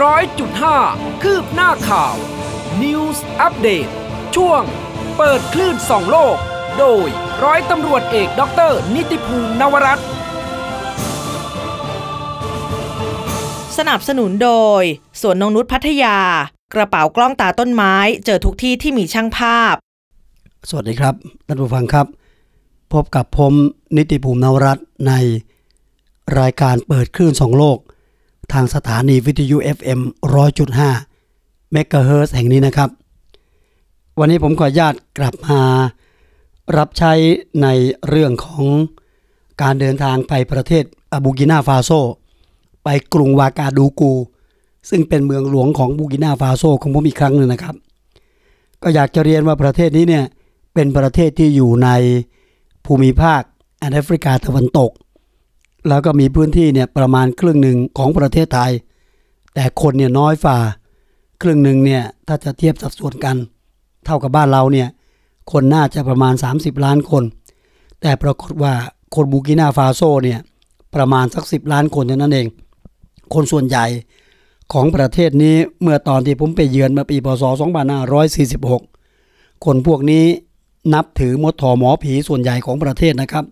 100.5คืบหน้าข่าว News Update ช่วงเปิดคลื่นสองโลก โดยร้อยตำรวจเอกด็อเตร์นิติภูมินวรัตสนับสนุนโดยสวนนงนุษพัทยา กระเป๋ากล้องตาต้นไม้เจอทุกที่ที่มีช่างภาพ สวัสดีครับท่านผู้ฟังครับ พบกับผมนิติภูมินวรัตในรายการเปิดคลื่นสองโลกทางสถานีวิทยุ FM 100.5เมกะเฮิร์แห่งนี้นะครับ วันนี้ผมขอญาตกลับมา รับใช้ในเรื่องของการเดินทางไปประเทศอาบูกินาฟาโซ ไปกรุงวากาดูกู ซึ่งเป็นเมืองหลวงของบูกินาฟาโซ ของผมอีกครั้งหนึ่งนะครับ ก็อยากจะเรียนว่าประเทศนี้เนี่ยเป็นประเทศที่อยู่ในภูมิภาคแอฟริกาตะวันตกแล้วก็มีพื้นที่เนี่ยประมาณครึ่งหนึ่งของประเทศไทย แต่คนเนี่ยน้อยฝ่า ครึ่งหนึ่งเนี่ยถ้าจะเทียบสัดส่วนกัน เท่ากับบ้านเราเนี่ยคนน่าจะประมาณ 30 ล้านคน แต่ปรากฏว่าคนบูกินาฟาโซเนี่ยประมาณสัก 10 ล้านคนเท่านั้นเอง คนส่วนใหญ่ของประเทศนี้เมื่อตอนที่ผมไปเยือนเมื่อปีพศ2546 คนพวกนี้นับถือมดถอหมอผีส่วนใหญ่ของประเทศนะครับ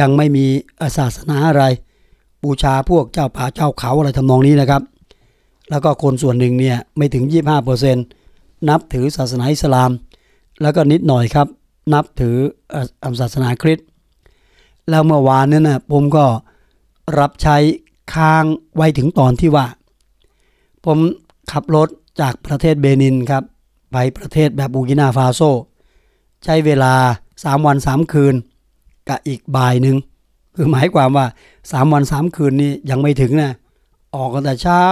ยังไม่มีศาสนาอะไร บูชาพวกเจ้าป่าเจ้าเขาอะไรทำนองนี้นะครับแล้วก็คนส่วนหนึ่งเนี่ยไม่ถึง 25%นับถือศาสนาอิสลาม แล้วก็นิดหน่อยครับ นับถืออัศาสนาคริสต์แล้วเมื่อวานนั้นนะผมก็รับใช้ค้างไว้ถึงตอนที่ว่า ผมขับรถจากประเทศเบนินครับไปประเทศแบบบูกินาฟาโซ ใช้เวลา3วัน3 คืนกับอีกบ่ายหนึ่งคือหมายความว่าสามวันสามคืนนี่ยังไม่ถึงนะออกกันแต่เช้า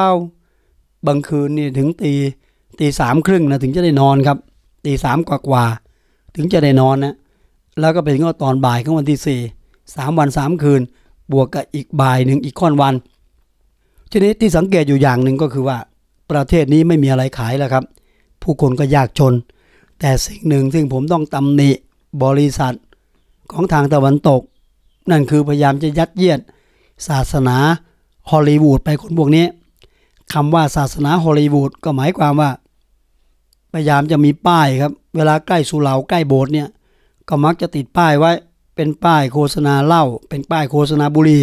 บางคืนนี่ถึงตีตีสามครึ่งนะถึงจะได้นอนครับ ตีสามกว่ากว่าถึงจะได้นอนนะแล้วก็เป็นก็ตอนบ่ายของวันที่สี่สามวันสามคืนบวกกับอีกบ่ายหนึ่งอีกค่อนวันทีนี้ที่สังเกตอยู่อย่างหนึ่งก็คือว่าประเทศนี้ไม่มีอะไรขายแล้วครับ ผู้คนก็ยากจนแต่สิ่งหนึ่งซึ่งผมต้องตำหนิบริษัทของทางตะวันตก นั่นคือพยายามจะยัดเยียดศาสนาฮอลลีวูดไปคนพวกนี้คำว่าศาสนาฮอลลีวูดก็หมายความว่า พยายามจะมีป้ายครับเวลาใกล้สุเหร่าใกล้โบสถ์เนี่ยก็มักจะติดป้ายไว้เป็นป้ายโฆษณาเหล้าเป็นป้ายโฆษณาบุหรี่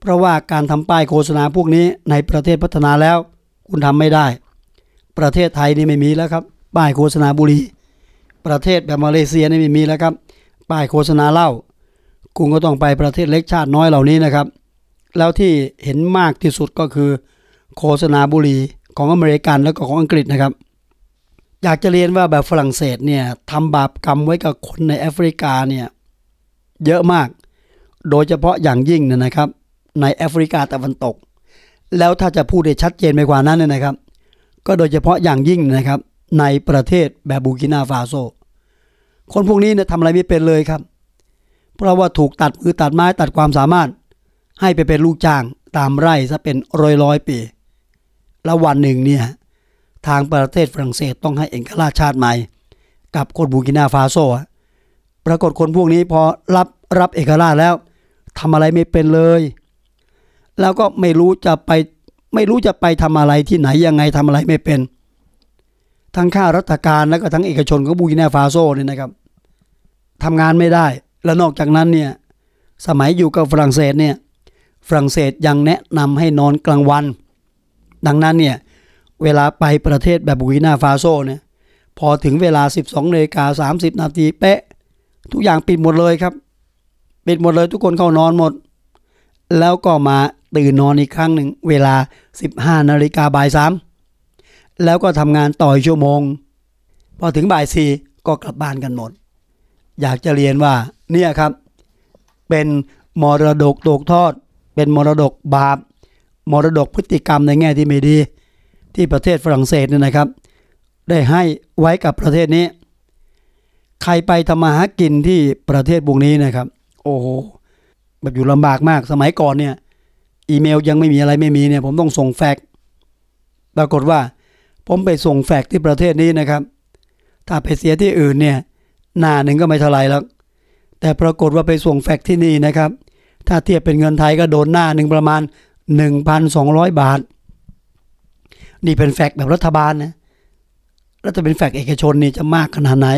เพราะว่าการทำป้ายโฆษณาพวกนี้ในประเทศพัฒนาแล้วคุณทำไม่ได้ ประเทศไทยนี่ไม่มีแล้วครับป้ายโฆษณาบุหรี่ประเทศแบบมาเลเซียนี่ไม่มีแล้วครับป้ายโฆษณาเหล้ากุ้งก็ต้องไปประเทศเล็กชาติน้อยเหล่านี้นะครับ แล้วที่เห็นมากที่สุดก็คือโฆษณาบุหรี่ของอเมริกันแล้วก็ของอังกฤษนะครับ อยากจะเรียนว่าแบบฝรั่งเศสเนี่ยทำบาปกรรมไว้กับคนในแอฟริกาเนี่ยเยอะมาก โดยเฉพาะอย่างยิ่งนนะครับในแอฟริกาตะวันตก แล้วถ้าจะพูดได้ชัดเจนไปกว่านั้นเนี่ยนะครับ ก็โดยเฉพาะอย่างยิ่งนะครับในประเทศแบบบูกินาฟาโซคนพวกนี้เนี่ยทำอะไรไม่เป็นเลยครับ เพราะว่าถูกตัดมือตัดไม้ตัดความสามารถให้ไปเป็นลูกจ้างตามไร่ซะเป็นร้อยร้อยปีแล้ววันหนึ่งเนี่ยทางประเทศฝรั่งเศสต้องให้เอกราชาติใหม่ กับคนบูกินาฟาโซปรากฏคนพวกนี้ พอรับรับเอกราชแล้วทำอะไรไม่เป็นเลย แล้วก็ไม่รู้จะไปไม่รู้จะไปทำอะไรที่ไหนยังไงทำอะไรไม่เป็น ทั้งข้าราชการแล้วก็ทั้งเอกชนของบูกินาฟาโซเนี่ยนะครับทำงานไม่ได้ และนอกจากนั้นเนี่ย สมัยอยู่กับฝรั่งเศสเนี่ย ฝรั่งเศสยังแนะนำให้นอนกลางวัน ดังนั้นเนี่ย เวลาไปประเทศแบบบุกินาฟาโซเนี่ย พอถึงเวลา 12นาฬิกาสานาทีเป๊ะ ทุกอย่างปิดหมดเลยครับ ปิดหมดเลยทุกคนเข้านอนหมด แล้วก็มาตื่นนอนอีกครั้งหนึ่งเวลา 15นาฬิกาบ่ายสามแล้วก็ทำงานต่อชั่วโมง พอถึงบ่ายสี่ก็กลับบ้านกันหมดอยากจะเรียนว่าเนี่ยครับเป็นมรดกตกทอด เป็นมรดกบาปมรดกพฤติกรรมในแง่ที่ไม่ดีที่ประเทศฝรั่งเศสเนี่ยนะครับ ได้ให้ไว้กับประเทศนี้ ใครไปทำมาหากินที่ประเทศพวกนี้นะครับโอ้โหแบบอยู่ลำบากมากสมัยก่อนเนี่ยอีเมลยังไม่มีอะไรไม่มีเนี่ยผมต้องส่งแฟกปรากฏว่าผมไปส่งแฟกที่ประเทศนี้นะครับ ถ้าไปเสียที่อื่นเนี่ยหน้าหนึ่งก็ไม่เท่าไรแล้ว แต่ปรากฏว่าไปส่งแฟกที่นี่นะครับ ถ้าเทียบเป็นเงินไทยก็โดนหน้าหนึ่งประมาณ 1,200 บาท นี่เป็นแฟกแบบรัฐบาลนะ แล้วจะเป็นแฟกเอกชนนี่จะมากขนาดไหน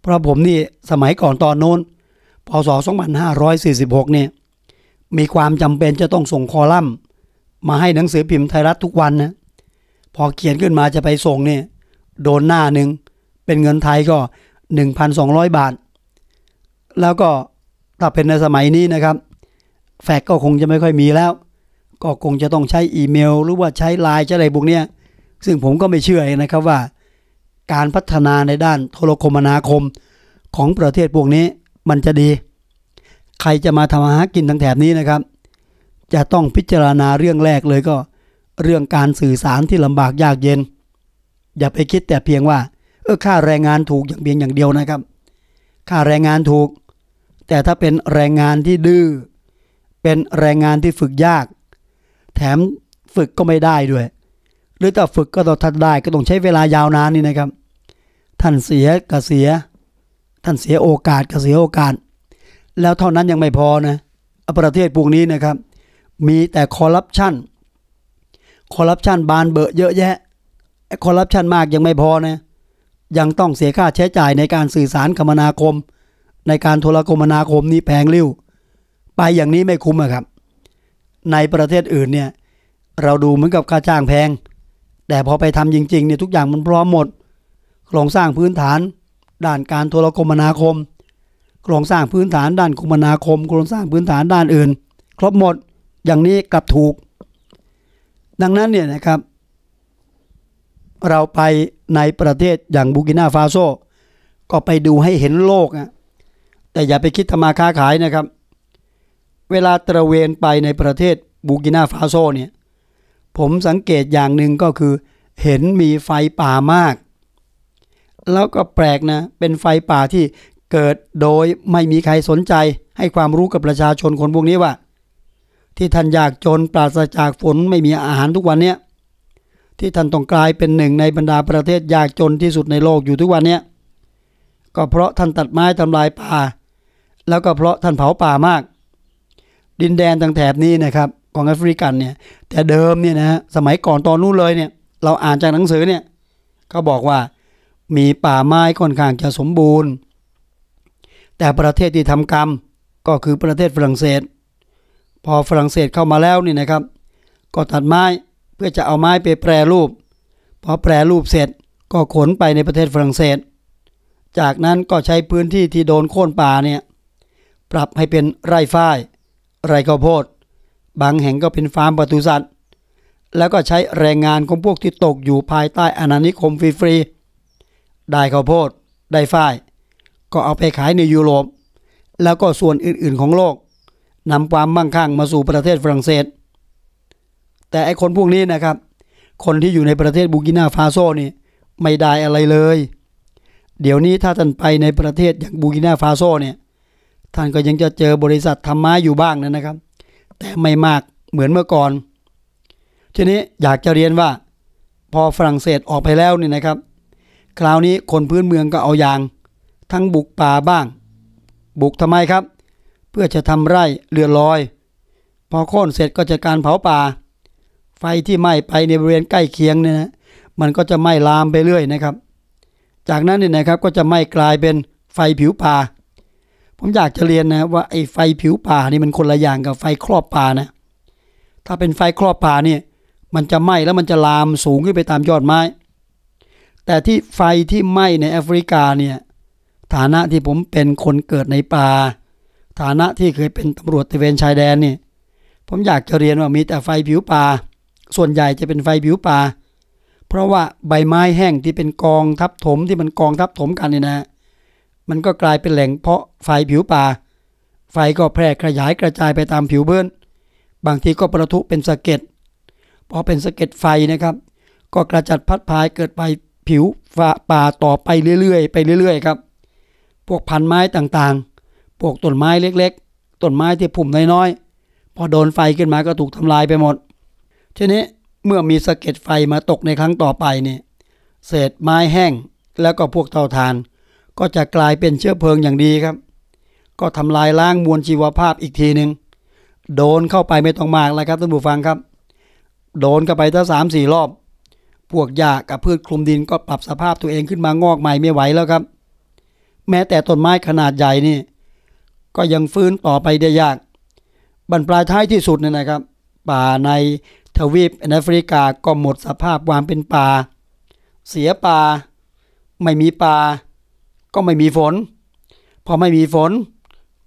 เพราะผมนี่สมัยก่อนตอนโน้น พศ2546เนี่ยมีความจำเป็นจะต้องส่งคอลัมน์ มาให้หนังสือพิมพ์ไทยรัฐทุกวันนะ พอเขียนขึ้นมาจะไปส่งเนี่ยโดนหน้าหนึ่งเป็นเงินไทยก็1,200 บาท แล้วก็ถ้าเป็นในสมัยนี้นะครับ แฟกก็คงจะไม่ค่อยมีแล้ว ก็คงจะต้องใช้อีเมล หรือว่าใช้ไลน์จะอะไรพวกเนี้ยซึ่งผมก็ไม่เชื่อนะครับว่า การพัฒนาในด้านโทรคมนาคมของประเทศพวกนี้ มันจะดี ใครจะมาทำอาหากินทางแถบนี้นะครับ จะต้องพิจารณาเรื่องแรกเลยก็เรื่องการสื่อสารที่ลำบากยากเย็น อย่าไปคิดแต่เพียงว่าเออค่าแรงงานถูกอย่างเบียงอย่างเดียวนะครับ ค่าแรงงานถูก แต่ถ้าเป็นแรงงานที่ดื้อเป็นแรงงานที่ฝึกยาก แถมฝึกก็ไม่ได้ด้วย หรือถ้าฝึกก็ต้องทัดได้ก็ต้องใช้เวลายาวนานนี่นะครับ ท่านเสียกะเสียท่านเสียโอกาสกะเสียโอกาส แล้วเท่านั้นยังไม่พอนะประเทศพวกนี้นะครับ มีแต่คอร์รัปชันคอร์รัปชันบานเบอะเยอะแยะคอร์รัปชันมากยังไม่พอนะยังต้องเสียค่าใช้จ่ายในการสื่อสารคมนาคม ในการโทรคมนาคมนี่แพงริ้วไปอย่างนี้ไม่คุ้มะครับ ในประเทศอื่นเนี่ยเราดูเหมือนกับค่าจ้างแพง แต่พอไปทำจริงๆเนี่ยทุกอย่างมันพร้อมหมดโครงสร้างพื้นฐาน ด้านการโทรคมนาคมโครงสร้างพื้นฐานด้านคมนาคมโครงสร้างพื้นฐานด้านอื่น ครบหมดอย่างนี้กลับถูก ดังนั้นเนี่ยนะครับเราไปในประเทศอย่างบูกินาฟาโซ ก็ไปดูให้เห็นโลกนะแต่อย่าไปคิดทำมาค้าขายนะครับ เวลาตระเวนไปในประเทศบูกินาฟาโซเนี่ยผมสังเกตอย่างหนึ่งก็คือ เห็นมีไฟป่ามาก แล้วก็แปลกนะเป็นไฟป่าที่เกิดโดยไม่มีใครสนใจให้ความรู้กับประชาชนคนพวกนี้ว่า ที่ท่านยากจนปราศจากฝนไม่มีอาหารทุกวันเนี้ยที่ท่านต้องกลายเป็นหนึ่งในบรรดาประเทศยากจนที่สุดในโลกอยู่ทุกวันนี้ก็เพราะท่านตัดไม้ทำลายป่า แล้วก็เพราะท่านเผาป่ามาก ดินแดนต่างแถบนี้นะครับของแอฟริกันเนี่ยแต่เดิมเนี่ยนะสมัยก่อนตอนนู้นเลยเนี่ยเราอ่านจากหนังสือเนี่ยก็บอกว่ามีป่าไม้ค่อนข้างจะสมบูรณ์ แต่ประเทศที่ทำกรรมก็คือประเทศฝรั่งเศส พอฝรั่งเศสเข้ามาแล้วนี่นะครับ ก็ตัดไม้ื่อจะเอาไม้ไปแปรรูปพอแปรรูปเสร็จก็ขนไปในประเทศฝรั่งเศส จากนั้นก็ใช้พื้นที่ที่โดนโค่นป่าเนี่ยปรับให้เป็นไร่ฝ้ายไร่ข้าวโพดบางแห่งก็เป็นฟาร์มปศุสัตว์แล้วก็ใช้แรงงานของพวกที่ตกอยู่ภายใต้อาณานิคมฟรีๆได้ข้าวโพดได้ฝ้ายก็เอาไปขายในยุโรปแล้วก็ส่วนอื่นๆของโลกนำความมั่งคั่งมาสู่ประเทศฝรั่งเศสแต่ไอคนพวกนี้นะครับ คนที่อยู่ในประเทศบูกินาฟาโซนี่ไม่ได้อะไรเลย เดี๋ยวนี้ถ้าท่านไปในประเทศอย่างบูกินาฟาโซเนี่ยท่านก็ยังจะเจอบริษัททำไม้อยู่บ้างนะนะครับ แต่ไม่มากเหมือนเมื่อก่อนทีนี้อยากจะเรียนว่า พอฝรั่งเศสออกไปแล้วนี่นะครับ คราวนี้คนพื้นเมืองก็เอาอย่าง ทั้งบุกป่าบ้างบุกทำไมครับ เพื่อจะทำไร่เรือลอย พอโค่นเสร็จก็จะการเผาป่าไฟที่ไหม้ไปในบริเวณใกล้เคียงเนี่ยนะ มันก็จะไหม้ลามไปเรื่อยนะครับ จากนั้นเนี่ยนะครับก็จะไหม้กลายเป็นไฟผิวป่า ผมอยากจะเรียนนะว่าไอ้ไฟผิวป่านี่มันคนละอย่างกับไฟครอบป่านะ ถ้าเป็นไฟครอบป่านี่มันจะไหม้แล้วมันจะลามสูงขึ้นไปตามยอดไม้ แต่ที่ไฟที่ไหม้ในแอฟริกาเนี่ย ฐานะที่ผมเป็นคนเกิดในป่า ฐานะที่เคยเป็นตำรวจตะเวนชายแดนเนี่ยผมอยากจะเรียนว่ามีแต่ไฟผิวป่าส่วนใหญ่จะเป็นไฟผิวป่า เพราะว่าใบไม้แห้งที่เป็นกองทับถมที่มันกองทับถมกันเนี่ยนะ มันก็กลายเป็นแหล่งเพาะไฟผิวป่า ไฟก็แพร่ขยายกระจายไปตามผิวเบื้องบางทีก็ประทุเป็นสะเก็ดพอเป็นสะเก็ดไฟนะครับ ก็กระจัดพัดพายเกิดไปผิวป่าต่อไปเรื่อยๆไปเรื่อยๆครับ พวกพันไม้ต่างๆ พวกต้นไม้เล็กๆ ต้นไม้ที่พุ่มน้อยๆ พอโดนไฟขึ้นมาก็ถูกทำลายไปหมดทีนี้เมื่อมีสะเก็ดไฟมาตกในครั้งต่อไปเนี่ยเศษไม้แห้งแล้วก็พวกเตาถ่าน ก็จะกลายเป็นเชื้อเพลิงอย่างดีครับ ก็ทำลายล้างมวลชีวภาพอีกทีหนึ่งโดนเข้าไปไม่ต้องมากเลยครับท่านผู้ฟังครับ โดนเข้าไปถ้าสามสี่รอบ พวกหญ้ากับพืชคลุมดินก็ปรับสภาพตัวเองขึ้นมางอกใหม่ไม่ไหวแล้วครับ แม้แต่ต้นไม้ขนาดใหญ่นี่ ก็ยังฟื้นต่อไปได้ยากบรรปลายท้ายที่สุดนี่นะครับ ป่าในทวีปแอฟริกาก็หมดสภาพความเป็นป่าเสียป่า ไม่มีป่า ก็ไม่มีฝนพอไม่มีฝน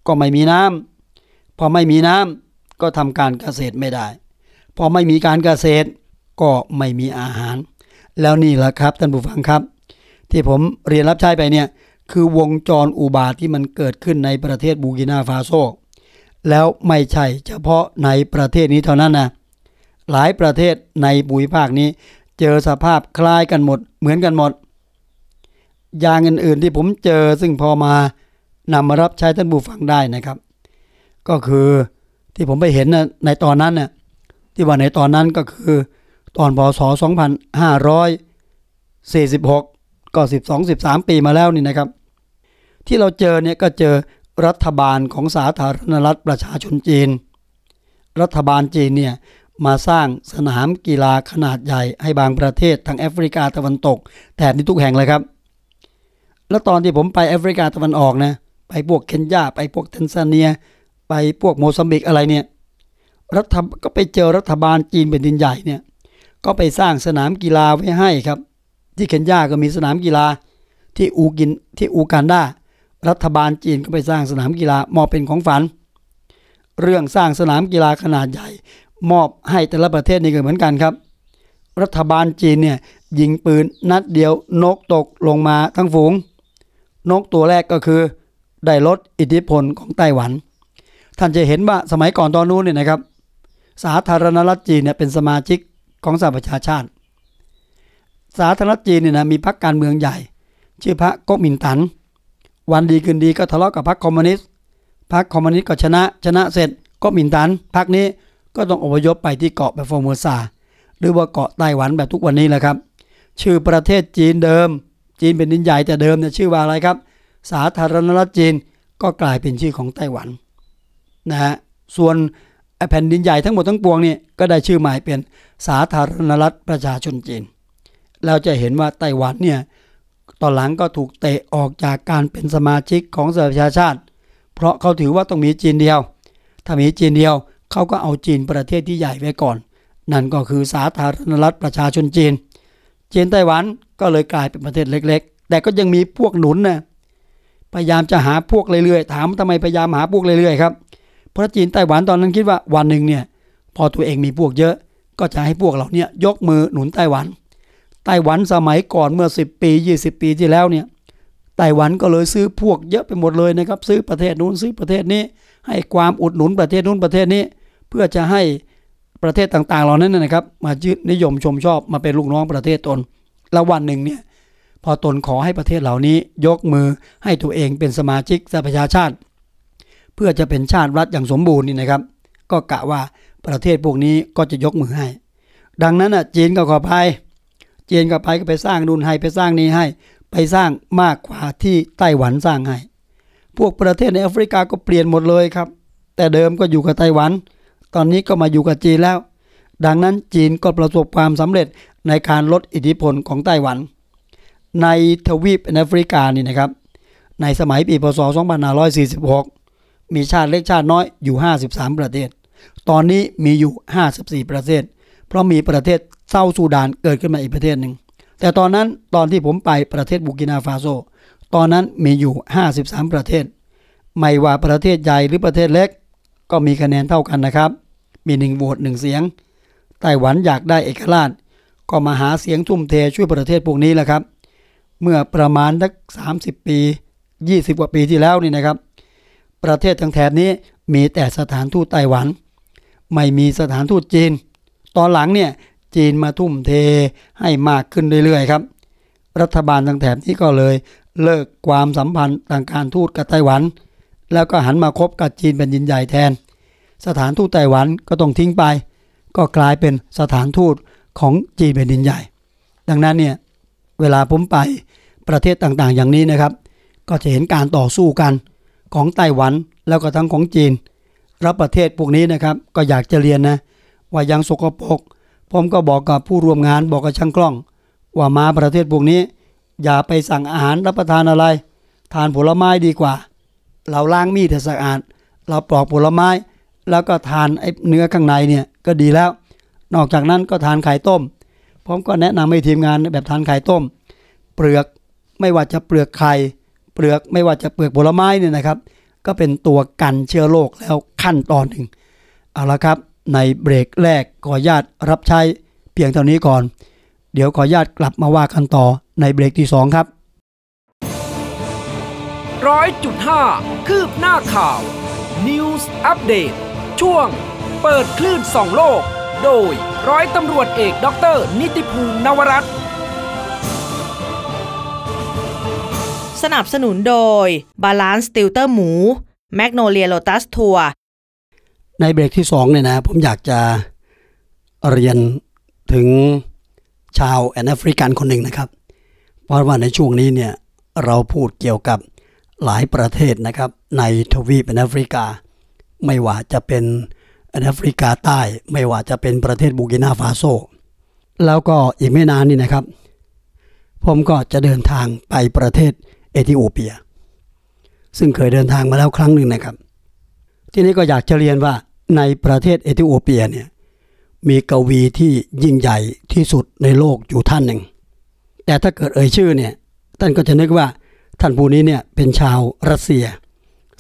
ก็ไม่มีน้ำพอไม่มีน้ำก็ทำการเกษตรไม่ได้พอไม่มีการเกษตรก็ไม่มีอาหาร แล้วนี่แหละครับท่านผู้ฟังครับที่ผมเรียนรับใช้ไปเนี่ยคือวงจรอุบาทที่มันเกิดขึ้นในประเทศบูกินาฟาโซแล้วไม่ใช่เฉพาะในประเทศนี้เท่านั้นนะหลายประเทศในบุยภาคนี้เจอสภาพคล้ายกันหมดเหมือนกันหมด อย่างอื่นๆ ที่ผมเจอซึ่งพอมานำมารับใช้ท่านบูฟังได้นะครับ ก็คือที่ผมไปเห็นนะในตอนนั้นนะ่ะที่ว่าในตอนนั้นก็คือ ตอนพศ2546ก็12 13ปีมาแล้วนี่นะครับ ที่เราเจอเนี่ยก็เจอรัฐบาลของสาธารณรัฐประชาชนจีน รัฐบาลจีนเนี่ยมาสร้างสนามกีฬาขนาดใหญ่ ให้บางประเทศทางแอฟริกาตะวันตกแถบนี้ทุกแห่งเลยครับ แล้วตอนที่ผมไปแอฟริกาตะวันออกนะ ไปพวกเคนยา ไปพวกเทนซาเนีย ไปพวกโมซัมบิกอะไรเนี่ยรัฐก็ไปเจอรัฐบาลจีนเป็นดินใหญ่เนี่ย ก็ไปสร้างสนามกีฬาไว้ให้ครับ ที่เคนยาก็มีสนามกีฬาที่อูกิน ที่อูกันดา รัฐบาลจีนก็ไปสร้างสนามกีฬามอเป็นของฝัน เรื่องสร้างสนามกีฬาขนาดใหญ่มอบให้แต่ละประเทศนี่ก็เหมือนกันครับ รัฐบาลจีนเนี่ยยิงปืนนัดเดียว นกตกลงมาทั้งฝูง นกตัวแรกก็คือได้ลดอิทธิพลของไต้หวัน ท่านจะเห็นว่าสมัยก่อนตอนนู้นเนี่ยนะครับ สาธารณรัฐจีนเนี่ยเป็นสมาชิกของสหประชาชาติ สาธารณรัฐจีนเนี่ยนะมีพรรคการเมืองใหญ่ ชื่อพรรคก๊กมินตั๋นวันดีคืนดีก็ทะเลาะกับพรรคคอมมิวนิสต์ พรรคคอมมิวนิสต์ก็ชนะชนะเสร็จกกมินตันพรรคนี้ก็ต้องอพยพไปที่เกาะเปฟอร์โมซาหรือว่าเกาะไต้หวันแบบทุกวันนี้แหละครับ ชื่อประเทศจีนเดิม จีนเป็นดินใหญ่แต่เดิมเนี่ยชื่อว่าอะไรครับ สาธารณรัฐจีนก็กลายเป็นชื่อของไต้หวันนะฮะส่วนแผ่นดินใหญ่ทั้งหมดทั้งปวงเนี่ยก็ได้ชื่อใหม่เป็นสาธารณรัฐประชาชนจีน เราจะเห็นว่าไต้หวันเนี่ยตอนหลังก็ถูกเตะออกจากการเป็นสมาชิกของสหประชาชาติ เพราะเขาถือว่าต้องมีจีนเดียว ถ้ามีจีนเดียวเขาก็เอาจีนประเทศที่ใหญ่ไว้ก่อน นั่นก็คือสาธารณรัฐประชาชนจีนจีนไต้หวันก็เลยกลายเป็นประเทศเล็กๆ แต่ก็ยังมีพวกหนุนนะพยายามจะหาพวกเรื่อยๆถามทำไมพยายามหาพวกเรื่อยๆครับเพราะจีนไต้หวันตอนนั้นคิดว่าวันหนึ่งเนี่ยพอตัวเองมีพวกเยอะ ก็จะให้พวกเหล่านี้ยกมือหนุนไต้หวัน ไต้หวันสมัยก่อนเมื่อ 10 ปี 20 ปีที่แล้วเนี่ยไต้หวันก็เลยซื้อพวกเยอะไปหมดเลยนะครับซื้อประเทศนู้นซื้อประเทศนี้ให้ความอุดหนุนประเทศนู้นประเทศนี้ เพื่อจะให้ประเทศต่างๆ เหล่านั้นนะครับมายึดนิยมชมชอบมาเป็นลูกน้องประเทศตน แล้ววันหนึ่งเนี่ยพอตนขอให้ประเทศเหล่านี้ ยกมือให้ตัวเองเป็นสมาชิกสหประชาชาติ เพื่อจะเป็นชาติรัฐอย่างสมบูรณ์นี่นะครับ ก็กะว่าประเทศพวกนี้ก็จะยกมือให้ ดังนั้นอ่ะจีนก็ขอภัยจีนก็ไปก็ไปสร้างนู่นให้ไปสร้างนี้ให้ไปสร้างมากกว่าที่ไต้หวันสร้างให้พวกประเทศในแอฟริกาก็เปลี่ยนหมดเลยครับ แต่เดิมก็อยู่กับไต้หวัน ตอนนี้ก็มาอยู่กับจีนแล้ว ดังนั้นจีนก็ประสบความสำเร็จในการลดอิทธิพลของไต้หวัน ในทวีปแอฟริกานี่นะครับ ในสมัยปีพศ 2546 มีชาติเล็กชาติน้อยอยู่ 53 ประเทศ ตอนนี้มีอยู่ 54 ประเทศ เพราะมีประเทศเซาซูดานเกิดขึ้นมาอีกประเทศหนึ่ง แต่ตอนนั้นตอนที่ผมไปประเทศบูกินาฟาโซตอนนั้นมีอยู่ 53 ประเทศ ไม่ว่าประเทศใหญ่หรือประเทศเล็กก็มีคะแนนเท่ากันนะครับ มีหนึ่งโหวตหนึ่งเสียง ไต้หวันอยากได้เอกราช ก็มาหาเสียงทุ่มเทช่วยประเทศพวกนี้แหละครับ เมื่อประมาณสัก 30 ปี 20กว่าปีที่แล้วนี่นะครับ ประเทศทั้งแถบนี้มีแต่สถานทูตไต้หวันไม่มีสถานทูตจีน ตอนหลังเนี่ยจีนมาทุ่มเทให้มากขึ้นเรื่อยๆ ครับ รัฐบาลทางแถบนี้ก็เลยเลิกความสัมพันธ์ทางการทูตกับไต้หวัน แล้วก็หันมาคบกับจีนเป็นยินใหญ่แทน สถานทูตไต้หวันก็ต้องทิ้งไป ก็กลายเป็นสถานทูตของจีนเป็นดินใหญ่ ดังนั้นเนี่ยเวลาผมไปประเทศต่างๆ อย่างนี้นะครับก็จะเห็นการต่อสู้กันของไต้หวันแล้วก็ทั้งของจีนรับประเทศพวกนี้นะครับก็อยากจะเรียนนะว่ายังสกปรกผมก็บอกกับผู้ร่วมงานบอกกับช่างกล้อง ว่ามาประเทศพวกนี้อย่าไปสั่งอาหารรับประทานอะไร ทานผลไม้ดีกว่า เราล้างมีดให้สะอาดเราปอกผลไม้แล้วก็ทานไอ้เนื้อข้างในเนี่ยก็ดีแล้ว นอกจากนั้นก็ทานไข่ต้มผมก็แนะนำให้ทีมงานแบบทานไข่ต้ม เปลือกไม่ว่าจะเปลือกไข่เปลือกไม่ว่าจะเปลือกผลไม้เนี่ยนะครับ ก็เป็นตัวกันเชื้อโรคแล้วขั้นตอนหนึ่งเอาละครับในเบรกแรกขอญาตรับใช้เพียงเท่านี้ก่อนเดี๋ยวขอญาตกลับมาว่ากันต่อ ในเบรกที่ 2 ครับ ร้อยจุดห้าคืบหน้าข่าว News Update ช่วง เปิดคลื่นสองโลกโดยร้อยตำรวจเอกด็อกเตอร์นิติภูมินวรัตสนับสนุนโดย Balance t เ l อร์หมู Magnolia l o ล u ัสทัวในเบรกที่สองเนี่ยนะผมอยากจะเรียนถึงชาวแอฟริกันคนหนึ่งนะครับ เพราะว่าในช่วงนี้เนี่ยเราพูดเกี่ยวกับหลายประเทศนะครับ ในทวีปแอฟริกา ไม่ว่าจะเป็นแอฟริกาใต้ ไม่ว่าจะเป็นประเทศบูกินาฟาโซ แล้วก็อีกไม่นานนี่นะครับผมก็จะเดินทางไปประเทศเอธิโอเปีย ซึ่งเคยเดินทางมาแล้วครั้งหนึ่งนะครับ ที่นี้ก็อยากจะเรียนว่าในประเทศเอธิโอเปียเนี่ยมีกวีที่ยิ่งใหญ่ที่สุดในโลกอยู่ท่านหนึ่ง แต่ถ้าเกิดเอ่ยชื่อเนี่ยท่านก็จะนึกว่าท่านผู้นี้เนี่ยเป็นชาวรัสเซีย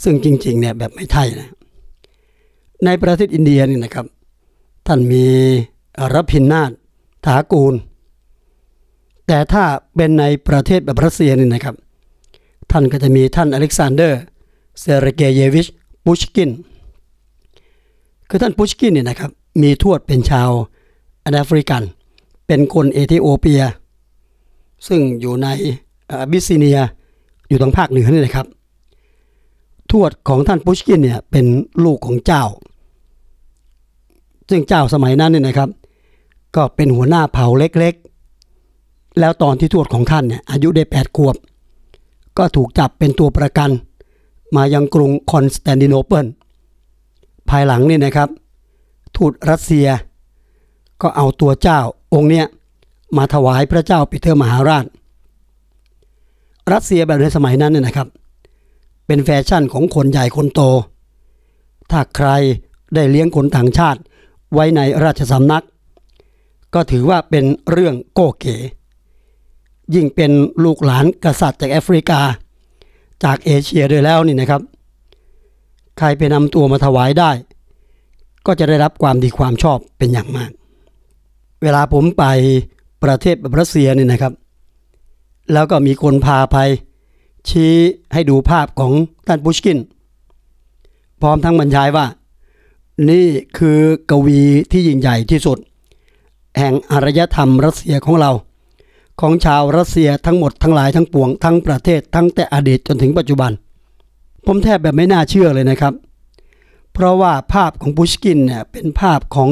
ซึ่งจริงๆ เนี่ยแบบไม่ใช่นะในประเทศอินเดียนี่นะครับ ท่านมีรับพินนาฏถากูลแต่ถ้าเป็นในประเทศแบบรัสเซียนี่นะครับท่านก็จะมีท่านอเล็กซานเดอร์ เซเรเกเยวิชปุชกิน คือท่านปุชกินเนี่ยนะครับมีทวดเป็นชาวแอฟริกัน เป็นคนเอธิโอเปีย ซึ่งอยู่ในบิสซีเนีย อยู่ทางภาคเหนือนี่นะครับ ทวดของท่านปุชกินเนี่ยเป็นลูกของเจ้า ซึ่งเจ้าสมัยนั้นเนี่ยนะครับ ก็เป็นหัวหน้าเผ่าเล็กๆ แล้วตอนที่ทวดของท่านเนี่ยอายุได้แปดขวบ ก็ถูกจับเป็นตัวประกันมายังกรุงคอนสแตนติโนเปิล ภายหลัง นี่นะครับทูตรัสเซียก็เอาตัวเจ้าองค์เนี้ย มาถวายพระเจ้าปีเตอร์มหาราช รัสเซียแบบในสมัยนั้นเนี่ยนะครับ เป็นแฟชั่นของคนใหญ่คนโต ถ้าใครได้เลี้ยงคนต่างชาติไว้ในราชสำนัก ก็ถือว่าเป็นเรื่องโก้เก๋ยิ่งเป็นลูกหลานกษัตริย์จากแอฟริกา จากเอเชีย้วยแล้วนี่นะครับ ใครไปนำตัวมาถวายได้ก็จะได้รับความดีความชอบเป็นอย่างมาก เวลาผมไปประเทศรัสเซียเนี่ยนะครับ แล้วก็มีคนพาไปชี้ให้ดูภาพของท่านบุชกิน พร้อมทั้งบรรยายว่า นี่คือกวีที่ยิ่งใหญ่ที่สุด แห่งอารยธรรมรัสเซียของเรา ของชาวรัสเซียทั้งหมดทั้งหลายทั้งปวงทั้งประเทศทั้งแต่อดีตจนถึงปัจจุบัน ผมแทบแบบไม่น่าเชื่อเลยนะครับเพราะว่าภาพของปุชกินเนี่ยเป็นภาพของ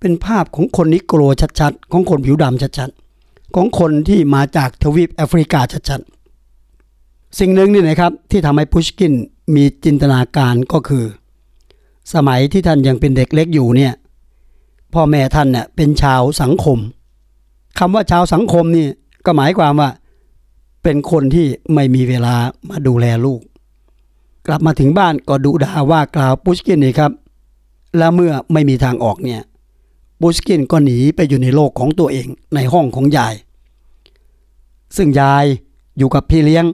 เป็นภาพของคนนิโกรชัดๆของคนผิวดำชัดๆของคนที่มาจากทวีปแอฟริกาชัดๆสิ่งหนึ่งนี่นะครับที่ทำให้ปุชกินมีจินตนาการก็คือ สมัยที่ท่านยังเป็นเด็กเล็กอยู่เนี่ยพ่อแม่ท่านเน่ยเป็นชาวสังคมคำว่าชาวสังคมนี่ก็หมายความว่าเป็นคนที่ไม่มีเวลามาดูแลลูกกลับมาถึงบ้านก็ดุด่าว่ากล่าวปุชกินนี่ครับ และเมื่อไม่มีทางออกเนี่ยปุชกินก็หนีไปอยู่ในโลกของตัวเองในห้องของยายซึ่งยายอยู่กับพี่เลี้ยง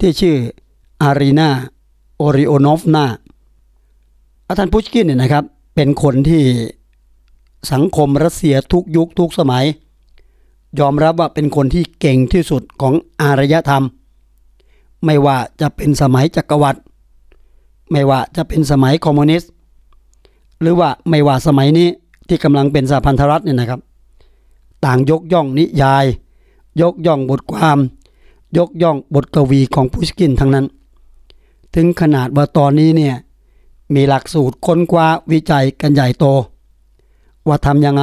ที่ชื่ออารีนาโอริโอนอฟนาอาจานปูุชกินเนี่ยนะครับ เป็นคนที่สังคมรัสเซียทุกยุคทุกสมัย ยอมรับว่าเป็นคนที่เก่งที่สุดของอารยธรรมไม่ว่าจะเป็นสมัยจักรวรรดิ ไม่ว่าจะเป็นสมัยคอมมิวนิสต์ หรือว่าไม่ว่าสมัยนี้ที่กำลังเป็นสหพันธรัฐเนี่ยนะครับ ต่างยกย่องนิยาย ยกย่องบทความ ยกย่องบทกวีของพุชกินทั้งนั้น ถึงขนาดว่าตอนนี้เนี่ยมีหลักสูตรค้นคว้าวิจัยกันใหญ่โต ว่าทำยังไง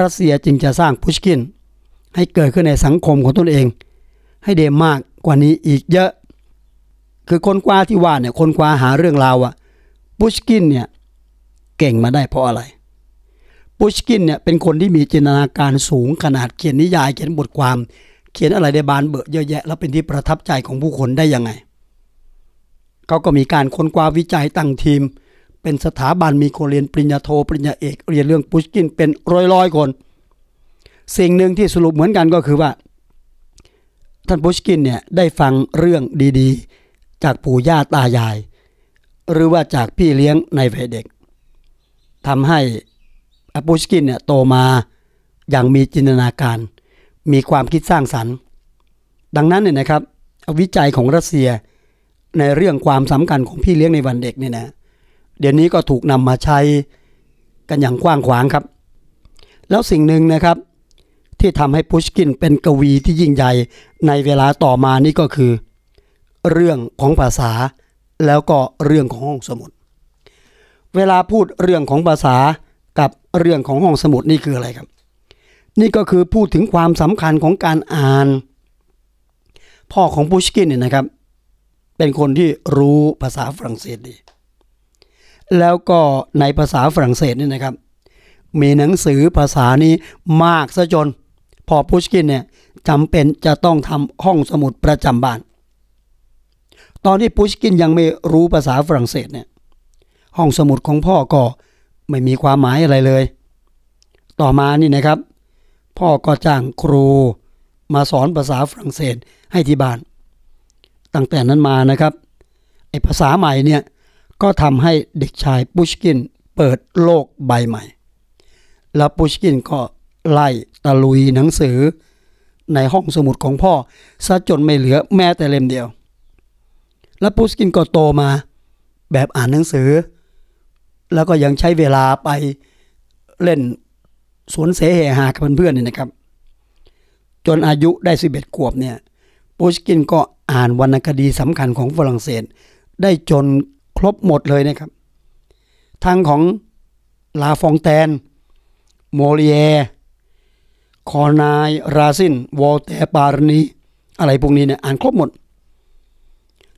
รัสเซียจึงจะสร้างพุชกิน ให้เกิดขึ้นในสังคมของตนเอง ให้เดมากกว่านี้อีกเยอะคือคนกว้าที่ว่าเนี่ยคนกว้าหาเรื่องราวอะปุชกินเนี่ยเก่งมาได้เพราะอะไรปุชกินเนี่ยเป็นคนที่มีจินตนาการสูงขนาดเขียนนิยาย เขียนบทความ เขียนอะไรได้บานเบอะเยอะแยะแล้วเป็นที่ประทับใจของผู้คนได้ยังไงเขาก็มีการค้นคว้าวิจัยตั้งทีม เป็นสถาบันมีคนเรียนปริญญาโทปริญญาเอก เรียนเรื่องปุชกินเป็นร้อยๆคน สิ่งหนึ่งที่สรุปเหมือนกันก็คือว่าท่านพุชกินเนี่ยได้ฟังเรื่องดีๆ จากปู่ย่าตายาย หรือว่าจากพี่เลี้ยงในวัยเด็กทำให้อปุชกินเนี่ยโตมาอย่างมีจินตนาการ มีความคิดสร้างสรรค์ ดังนั้นเนี่ยนะครับวิจัยของรัสเซียในเรื่องความสำคัญของพี่เลี้ยงในวันเด็กเนี่ยนะเดี๋ยวนี้ก็ถูกนำมาใช้กันอย่างกว้างขวางครับ แล้วสิ่งหนึ่งนะครับที่ทำให้พุชกินเป็นกวีที่ยิ่งใหญ่ในเวลาต่อมานี่ก็คือ เรื่องของภาษา แล้วก็เรื่องของห้องสมุด เวลาพูดเรื่องของภาษากับเรื่องของห้องสมุดนี่คืออะไรครับ นี่ก็คือพูดถึงความสำคัญของการอ่าน พ่อของพุชกินเนี่ยนะครับ เป็นคนที่รู้ภาษาฝรั่งเศสดี แล้วก็ในภาษาฝรั่งเศสนี่นะครับ มีหนังสือภาษานี้มากซะจนพอพุชกินเนี่ยจำเป็นจะต้องทำห้องสมุดประจำบ้าน ตอนที่พุชกินยังไม่รู้ภาษาฝรั่งเศสเนี่ยห้องสมุดของพ่อก็ไม่มีความหมายอะไรเลย ต่อมานี่นะครับ พ่อก็จ้างครูมาสอนภาษาฝรั่งเศสให้ที่บ้าน ตั้งแต่นั้นมานะครับไอภาษาใหม่เนี่ยก็ทำให้เด็กชายปุชกินเปิดโลกใบใหม่ แล้วปุชกินก็ไล่ะลุยหนังสือในห้องสมุดของพ่อซะจนไม่เหลือแม้แต่เล่มเดียว และปุสกินก็โตมาแบบอ่านหนังสือ แล้วก็ยังใช้เวลาไปเล่นสวนเสเฮหากับเพื่อนๆเนี่ยนะครับ จนอายุได้ 11ขวบเนี่ยปุชกินก็อ่านวรรณคดีสำคัญของฝรั่งเศส ได้จนครบหมดเลยนะครับ ทั้งของลาฟองแตนโมเลียร์คอนายราซิน วอลเตปารนีอะไรพวกนี้เนี่ยอ่านครบหมด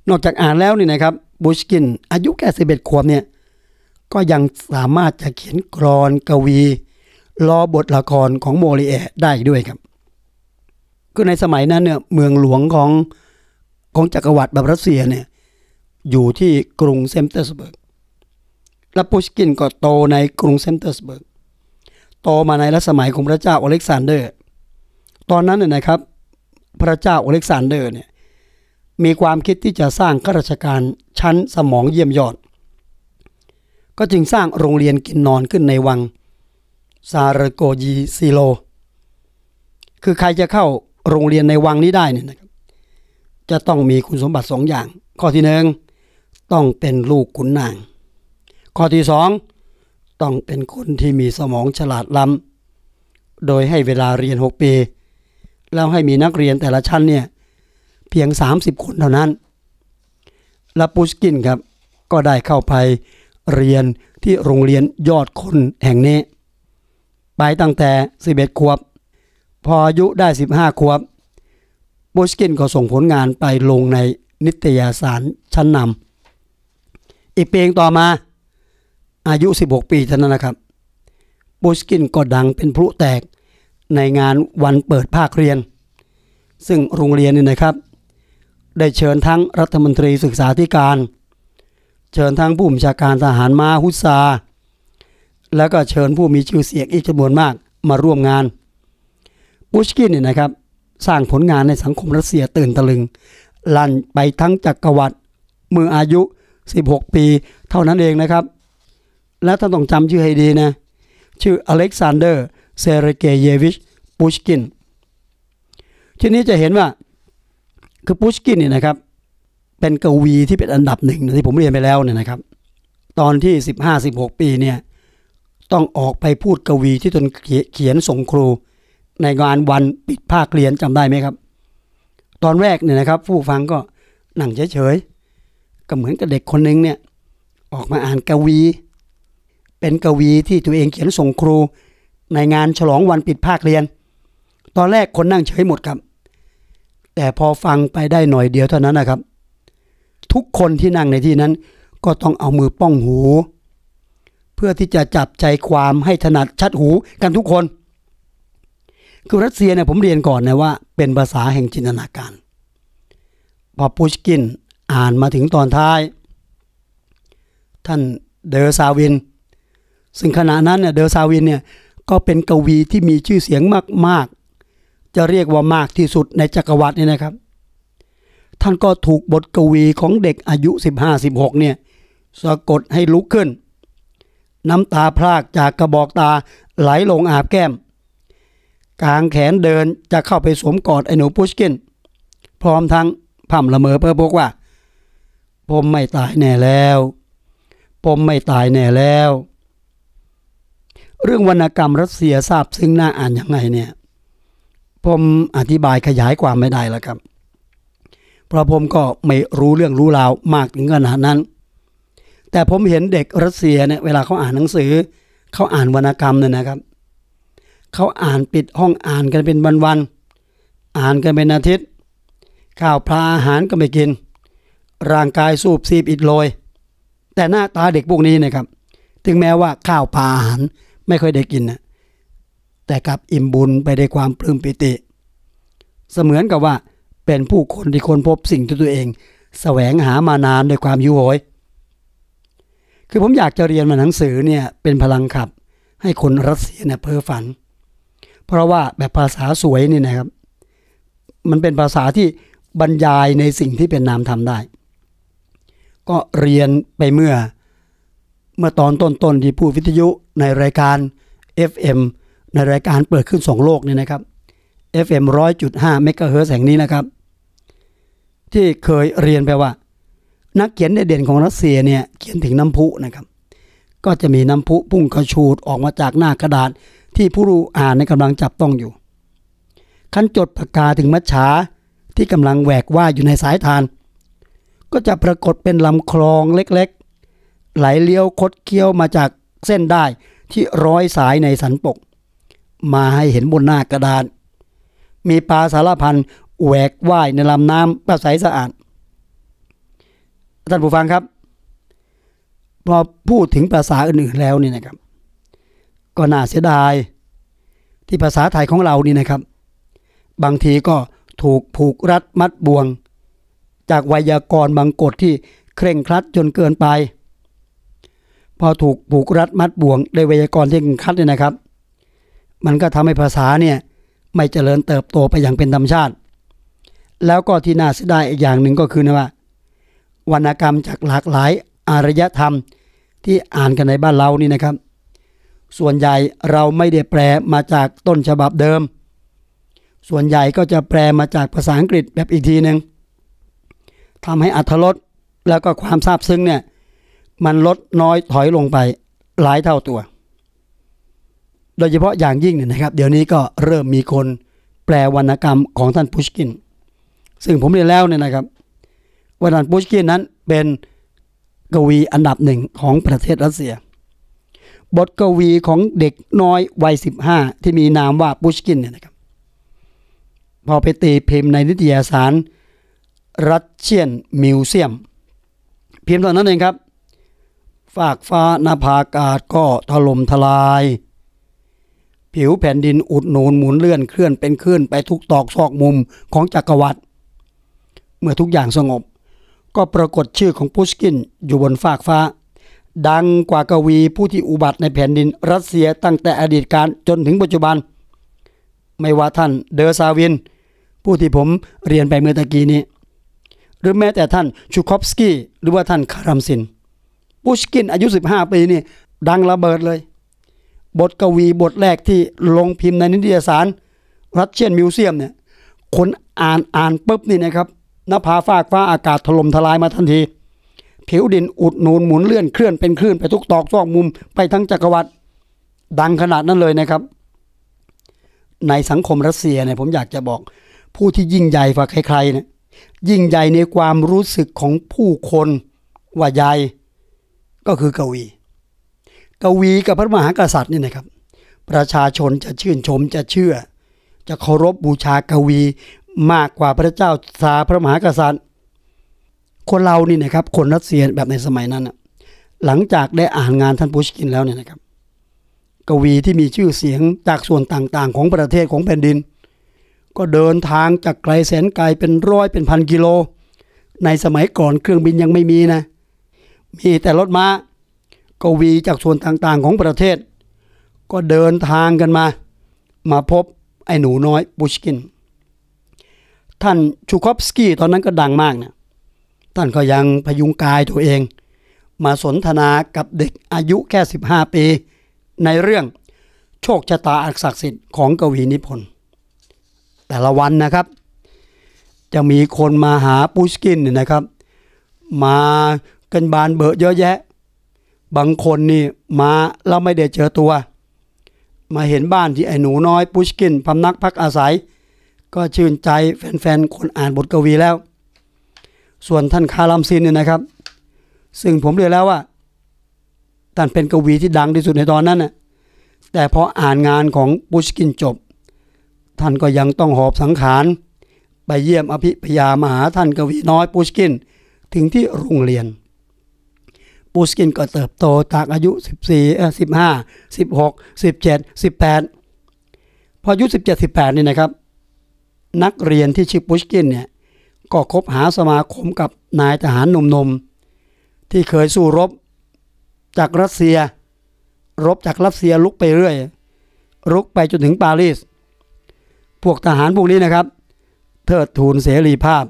นอกจากอ่านแล้วนี่นะครับบุชกินอายุแค่สิบเอ็ดขวบเนี่ยก็ยังสามารถจะเขียนกรอนกวีล้อบทละครของโมรีเอได้ด้วยครับก็ในสมัยนั้นเนี่ยเมืองหลวงของของจักรวรรดิแบบรัสเซียเนี่ยอยู่ที่กรุงเซมเตอร์สเบิร์กและปุชกินก็โตในกรุงเซมเตอร์สเบิร์กโตมาในรัชสมัยของพระเจ้าอเล็กซานเดอร์ ตอนนั้นเนี่ยนะครับ พระเจ้าอเล็กซานเดอร์เนี่ยมีความคิดที่จะสร้างข้าราชการชั้นสมองเยี่ยมยอด ก็จึงสร้างโรงเรียนกินนอนขึ้นในวังซาร์โกยีซิโล คือใครจะเข้าโรงเรียนในวังนี้ได้เนี่ยนะครับ จะต้องมีคุณสมบัติสองอย่าง ข้อที่หนึ่งต้องเป็นลูกขุนนาง ข้อที่สองต้องเป็นคนที่มีสมองฉลาดล้ำ โดยให้เวลาเรียน 6 ปี แล้วให้มีนักเรียนแต่ละชั้นเนี่ย เพียง 30 คนเท่านั้น ลาปูชกินครับ ก็ได้เข้าไปเรียนที่โรงเรียนยอดคนแห่งนี้ ไปตั้งแต่ 11ขวบ พออายุได้ 15ขวบบูชกินก็ส่งผลงานไปลงในนิตยสารชั้นนำ อีกเพีต่อมาอายุ 16 ปีเท่านั้นนะครับบูสกินก็ดังเป็นพลุแตกในงานวันเปิดภาคเรียน ซึ่งโรงเรียนนี่นะครับ ได้เชิญทั้งรัฐมนตรีศึกษาธิการ เชิญทั้งผู้บัญชาการทหารมาฮุซา แล้วก็เชิญผู้มีชื่อเสียงอีกจำนวนมากมาร่วมงานบูชกินเนี่ยนะครับ สร้างผลงานในสังคมรัสเซียตื่นตะลึง ลั่นไปทั้งจักกรวรรดิมืออายุ 16 ปี เท่านั้นเองนะครับและท่านต้องจำชื่อให้ดีนะชื่ออเล็กซานเดอร์เซเรเกเยวิชปูชกินทีนี้จะเห็นว่าคือปูชกินเนี่ยนะครับ เป็นกวีที่เป็นอันดับหนึ่งที่ผมเรียนไปแล้วเนี่ยนะครับ ตอนที่ 1 5บ6ปีเนี่ย ต้องออกไปพูดกวีที่ตนเขียนส่งครู ในงานวันปิดภาคเรียนจำได้ไหมครับ ตอนแรกเนี่ยนะครับผู้ฟังก็หนังเฉยๆก็เหมือนกับเด็กคนนึงเนี่ยออกมาอ่านกวีเป็นกวีที่ตัวเองเขียนส่งครูในงานฉลองวันปิดภาคเรียน ตอนแรกคนนั่งเฉยหมดครับ แต่พอฟังไปได้หน่อยเดียวเท่านั้นนะครับ ทุกคนที่นั่งในที่นั้นก็ต้องเอามือป้องหู เพื่อที่จะจับใจความให้ถนัดชัดหูกันทุกคน คือรัสเซียเนี่ยผมเรียนก่อนนะว่า เป็นภาษาแห่งจินตนาการ พอปูชกินอ่านมาถึงตอนท้ายท่านเดอซาวินซึ่งขณะนั้นเนี่ยเดอซาวินเนี่ยก็เป็นกวีที่มีชื่อเสียงมากๆ จะเรียกว่ามากที่สุดในจักรวรรดินี่นะครับ ท่านก็ถูกบทกวีของเด็กอายุ 15-16 เนี่ย สะกดให้ลุกขึ้น น้ำตาพรากจากกระบอกตาไหลลงอาบแก้ม กางแขนเดินจะเข้าไปสวมกอดไอ้หนูพุชกิน พร้อมทั้งพ่ำละเมอเพื่อบอกว่า ผมไม่ตายแน่แล้ว ผมไม่ตายแน่แล้วเรื่องวรรณกรรมรัสเซียทราบซึ่งน่าอ่านยังไงเนี่ย ผมอธิบายขยายความไม่ได้แล้วครับ เพราะผมก็ไม่รู้เรื่องรู้ราวมากถึงขนาดนั้น แต่ผมเห็นเด็กรัสเซียเนี่ยเวลาเขาอ่านหนังสือ เขาอ่านวรรณกรรมเนี่ยนะครับ เขาอ่านปิดห้องอ่านกันเป็นวันๆอ่านกันเป็นอาทิตย์ ข้าวปลาอาหารก็ไม่กิน ร่างกายสูบซีบอิดโรย แต่หน้าตาเด็กพวกนี้นะครับ ถึงแม้ว่าข้าวปลาอาหารไม่ค่อยได้กินนะแต่กลับอิ่มบุญไปได้ความปลื้มปิติ เสมือนกับว่าเป็นผู้คนที่ค้นพบสิ่งที่ตัวเองสแสวงหามานานด้วยความยุ่โหยคือผมอยากจะเรียนมาหนังสือเนี่ยเป็นพลังขับให้คนรัสเซียเนี่ยเพ้อฝัน เพราะว่าแบบภาษาสวยนี่นะครับ มันเป็นภาษาที่บรรยายในสิ่งที่เป็นนามธรรมได้ ก็เรียนไปเมื่อเมื่อตอนต้นๆที่พูดวิทยุในรายการ FM ในรายการเปิดขึ้นสองโลกนี่นะครับ FM 100.5 m ม z เฮิร์แห่งนี้นะครับที่เคยเรียนไปว่า นักเขียนเด่นของรัสเซียเนี่ยเขียนถึงน้ำพุนะครับก็จะมีน้ำพุพุ่งกระชูดออกมาจากหน้ากระดาษที่ผู้รู้อ่านในกำลังจับต้องอยู่ขั้นจดปากกาถึงมัชชาที่กำลังแหวกว่าอยู่ในสายทาน ก็จะปรากฏเป็นลำคลองเล็กไหลเลี้ยวคดเคี้ยวมาจากเส้นได้ที่ร้อยสายในสันปก มาให้เห็นบนหน้ากระดาน มีปลาสารพันแหวกว่ายในลำน้ำประใสสะอาดท่านผู้ฟังครับ พอพูดถึงภาษาอื่นๆแล้วนี่นะครับ ก็น่าเสียดาย ที่ภาษาไทยของเรานี่นะครับ บางทีก็ถูกผูกรัดมัดบ่วง จากไวยากรบางกฎที่เคร่งครัดจนเกินไปพอถูกผูกรัดมัดบ่วง้ดยไวยากรณ์ที่คงคัดเนี่ยนะครับ มันก็ทำให้ภาษาเนี่ยไม่เจริญเติบโตไปอย่างเป็นธรรมชาติ แล้วก็ที่น่าเสียดายอีกอย่างหนึ่งก็คือนะว่า วรรณกรรมจากหลากหลายอารยธรรมที่อ่านกันในบ้านเรานี่นะครับ ส่วนใหญ่เราไม่ได้แปลมาจากต้นฉบับเดิม ส่วนใหญ่ก็จะแปลมาจากภาษาอังกฤษแบบอีกทีหนึ่งทำให้อัธรสแล้วก็ความซาบซึ้งเนี่ยมันลดน้อยถอยลงไปหลายเท่าตัว โดยเฉพาะอย่างยิ่งเนี่ยนะครับ เดี๋ยวนี้ก็เริ่มมีคนแปลวรรณกรรมของท่านพุชกิน ซึ่งผมเรียนแล้วเนี่ยนะครับ ว่าท่านพุชกินนั้นเป็นกวีอันดับหนึ่งของประเทศรัสเซีย บทกวีของเด็กน้อยวัย 15 ที่มีนามว่าพุชกินเนี่ยนะครับ พอไปตีพิมพ์ในนิตยสารรัสเชียนมิวเซียมพิมพ์ตอนนั้นเองครับฝากฟ้านาภากาศก็ถล่มทลาย ผิวแผ่นดินอุดหนูนหมุนเลื่อนเคลื่อนเป็นคลื่นไปทุกตอกซอกมุมของจักรวรรดิเมื่อทุกอย่างสงบ ก็ปรากฏชื่อของพุชกินอยู่บนฟากฟ้า ดังกว่ากวีผู้ที่อุบัติในแผ่นดินรัสเซียตั้งแต่อดีตการจนถึงปัจจุบัน ไม่ว่าท่านเดอซาวิน ผู้ที่ผมเรียนไปเมื่อตะกี้นี้ หรือแม้แต่ท่านชูคอฟสกี้หรือว่าท่านคารัมซินอุชกินอายุ 15 ปีนี่ ดังระเบิดเลย บทกวีบทแรกที่ลงพิมพ์ในนิตยสาร รัสเชียนมิวเซียมเนี่ยคนอ่านอ่านปุ๊บนี่นะครับ นภาฟากฟ้าอากาศถล่มทลายมาทันที ผิวดินอุดหนูนหมุนเลื่อน เคลื่อนเป็นคลื่นไปทุกตอกซอกมุมไปทั้งจักรวรรดิดังขนาดนั้นเลยนะครับ ในสังคมรัสเซียเนี่ยผมอยากจะบอกผู้ที่ยิ่งใหญ่กว่าใครๆเนี่ยยิ่งใหญ่ในความรู้สึกของผู้คนว่าใหญ่ก็คือกวี กวีกับพระมหากษัตริย์นี่นะครับ ประชาชนจะชื่นชมจะเชื่อจะเคารพบบูชากวีมากกว่าพระเจ้าสาพระมหากษัตริย์ คนเรานี่นะครับคนรัสเซียแบบในสมัยนั้นหลังจากได้อ่านงานท่านปุชกินแล้วเนี่ยนะครับ กวีที่มีชื่อเสียงจากส่วนต่างๆ ของประเทศของแผ่นดิน ก็เดินทางจากไกลแสนไกลเป็นร้อยเป็นพันกิโล ในสมัยก่อนเครื่องบินยังไม่มีนะเมีแต่รถม้าก็วีจากส่วนต่างๆของประเทศ ก็เดินทางกันมา มาพบไอ้หนูน้อยบูชกิน ท่านชูคอฟสกี้ตอนนั้นก็ดังมากนะท่านก็ยังพยุงกายตัวเอง มาสนทนากับเด็กอายุแค่ 15 ปี ในเรื่องโชคชะตาอักศักดิ์สิทธิ์ของกวีนิพนธ์แต่ละวันนะครับจะมีคนมาหาปูชกินนะครับ มากันบานเบอะเยอะแยะ บางคนนี่มาเราไม่ได้เจอตัว มาเห็นบ้านที่ไอ้หนูน้อยปุชกินพำนักพักอาศัย ก็ชื่นใจแฟนๆ คนอ่านบทกวีแล้ว ส่วนท่านคารามซินเนี่ยนะครับ ซึ่งผมเรียนแล้วว่า ท่านเป็นกวีที่ดังที่สุดในตอนนั้นน่ะแต่พออ่านงานของปุชกินจบ ท่านก็ยังต้องหอบสังขารไปเยี่ยมอภิพยามหาท่านกวีน้อยปุชกินถึงที่โรงเรียนปูสกิน ก็เติบโตตากอายุ14เอ่อ15 16 17 18พออายุ17 18นี่นะครับ นักเรียนที่ชื่อปูชกินเนี่ยก็คบหาสมาคมกับนายทหารหนุ่มๆ ที่เคยสู้รบจากรัสเซีย รบจากรัสเซียลุกไปเรื่อยลุกไปจนถึงปารีส พวกทหารพวกนี้นะครับ เทิดทูนเสรีภาพ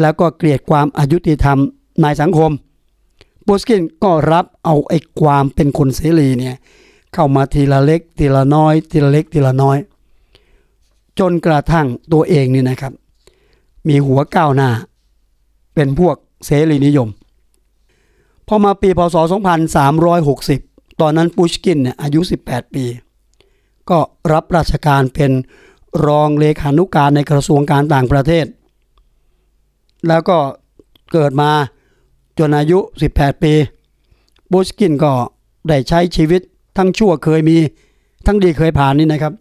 แล้วก็เกลียดความอายุติธรรมในสังคมปูสกินก็รับเอาไอ้ความเป็นคนเสรีเนี่ยเข้ามาทีละเล็กทีละน้อย ทีละเล็ก ทีละน้อย จนกระทั่งตัวเองนี่นะครับ มีหัวก้าวหน้า เป็นพวกเสรีนิยมพอมาปีพศ2360 ตอนนั้นปูชกินเนี่ยอายุ 18 ปี ก็รับราชการเป็นรองเลขานุการในกระทรวงการต่างประเทศ แล้วก็เกิดมาจนอายุ 18 ปีบูสกินก็ได้ใช้ชีวิตทั้งชั่วเคยมีทั้งดีเคยผ่านนี่นะครับ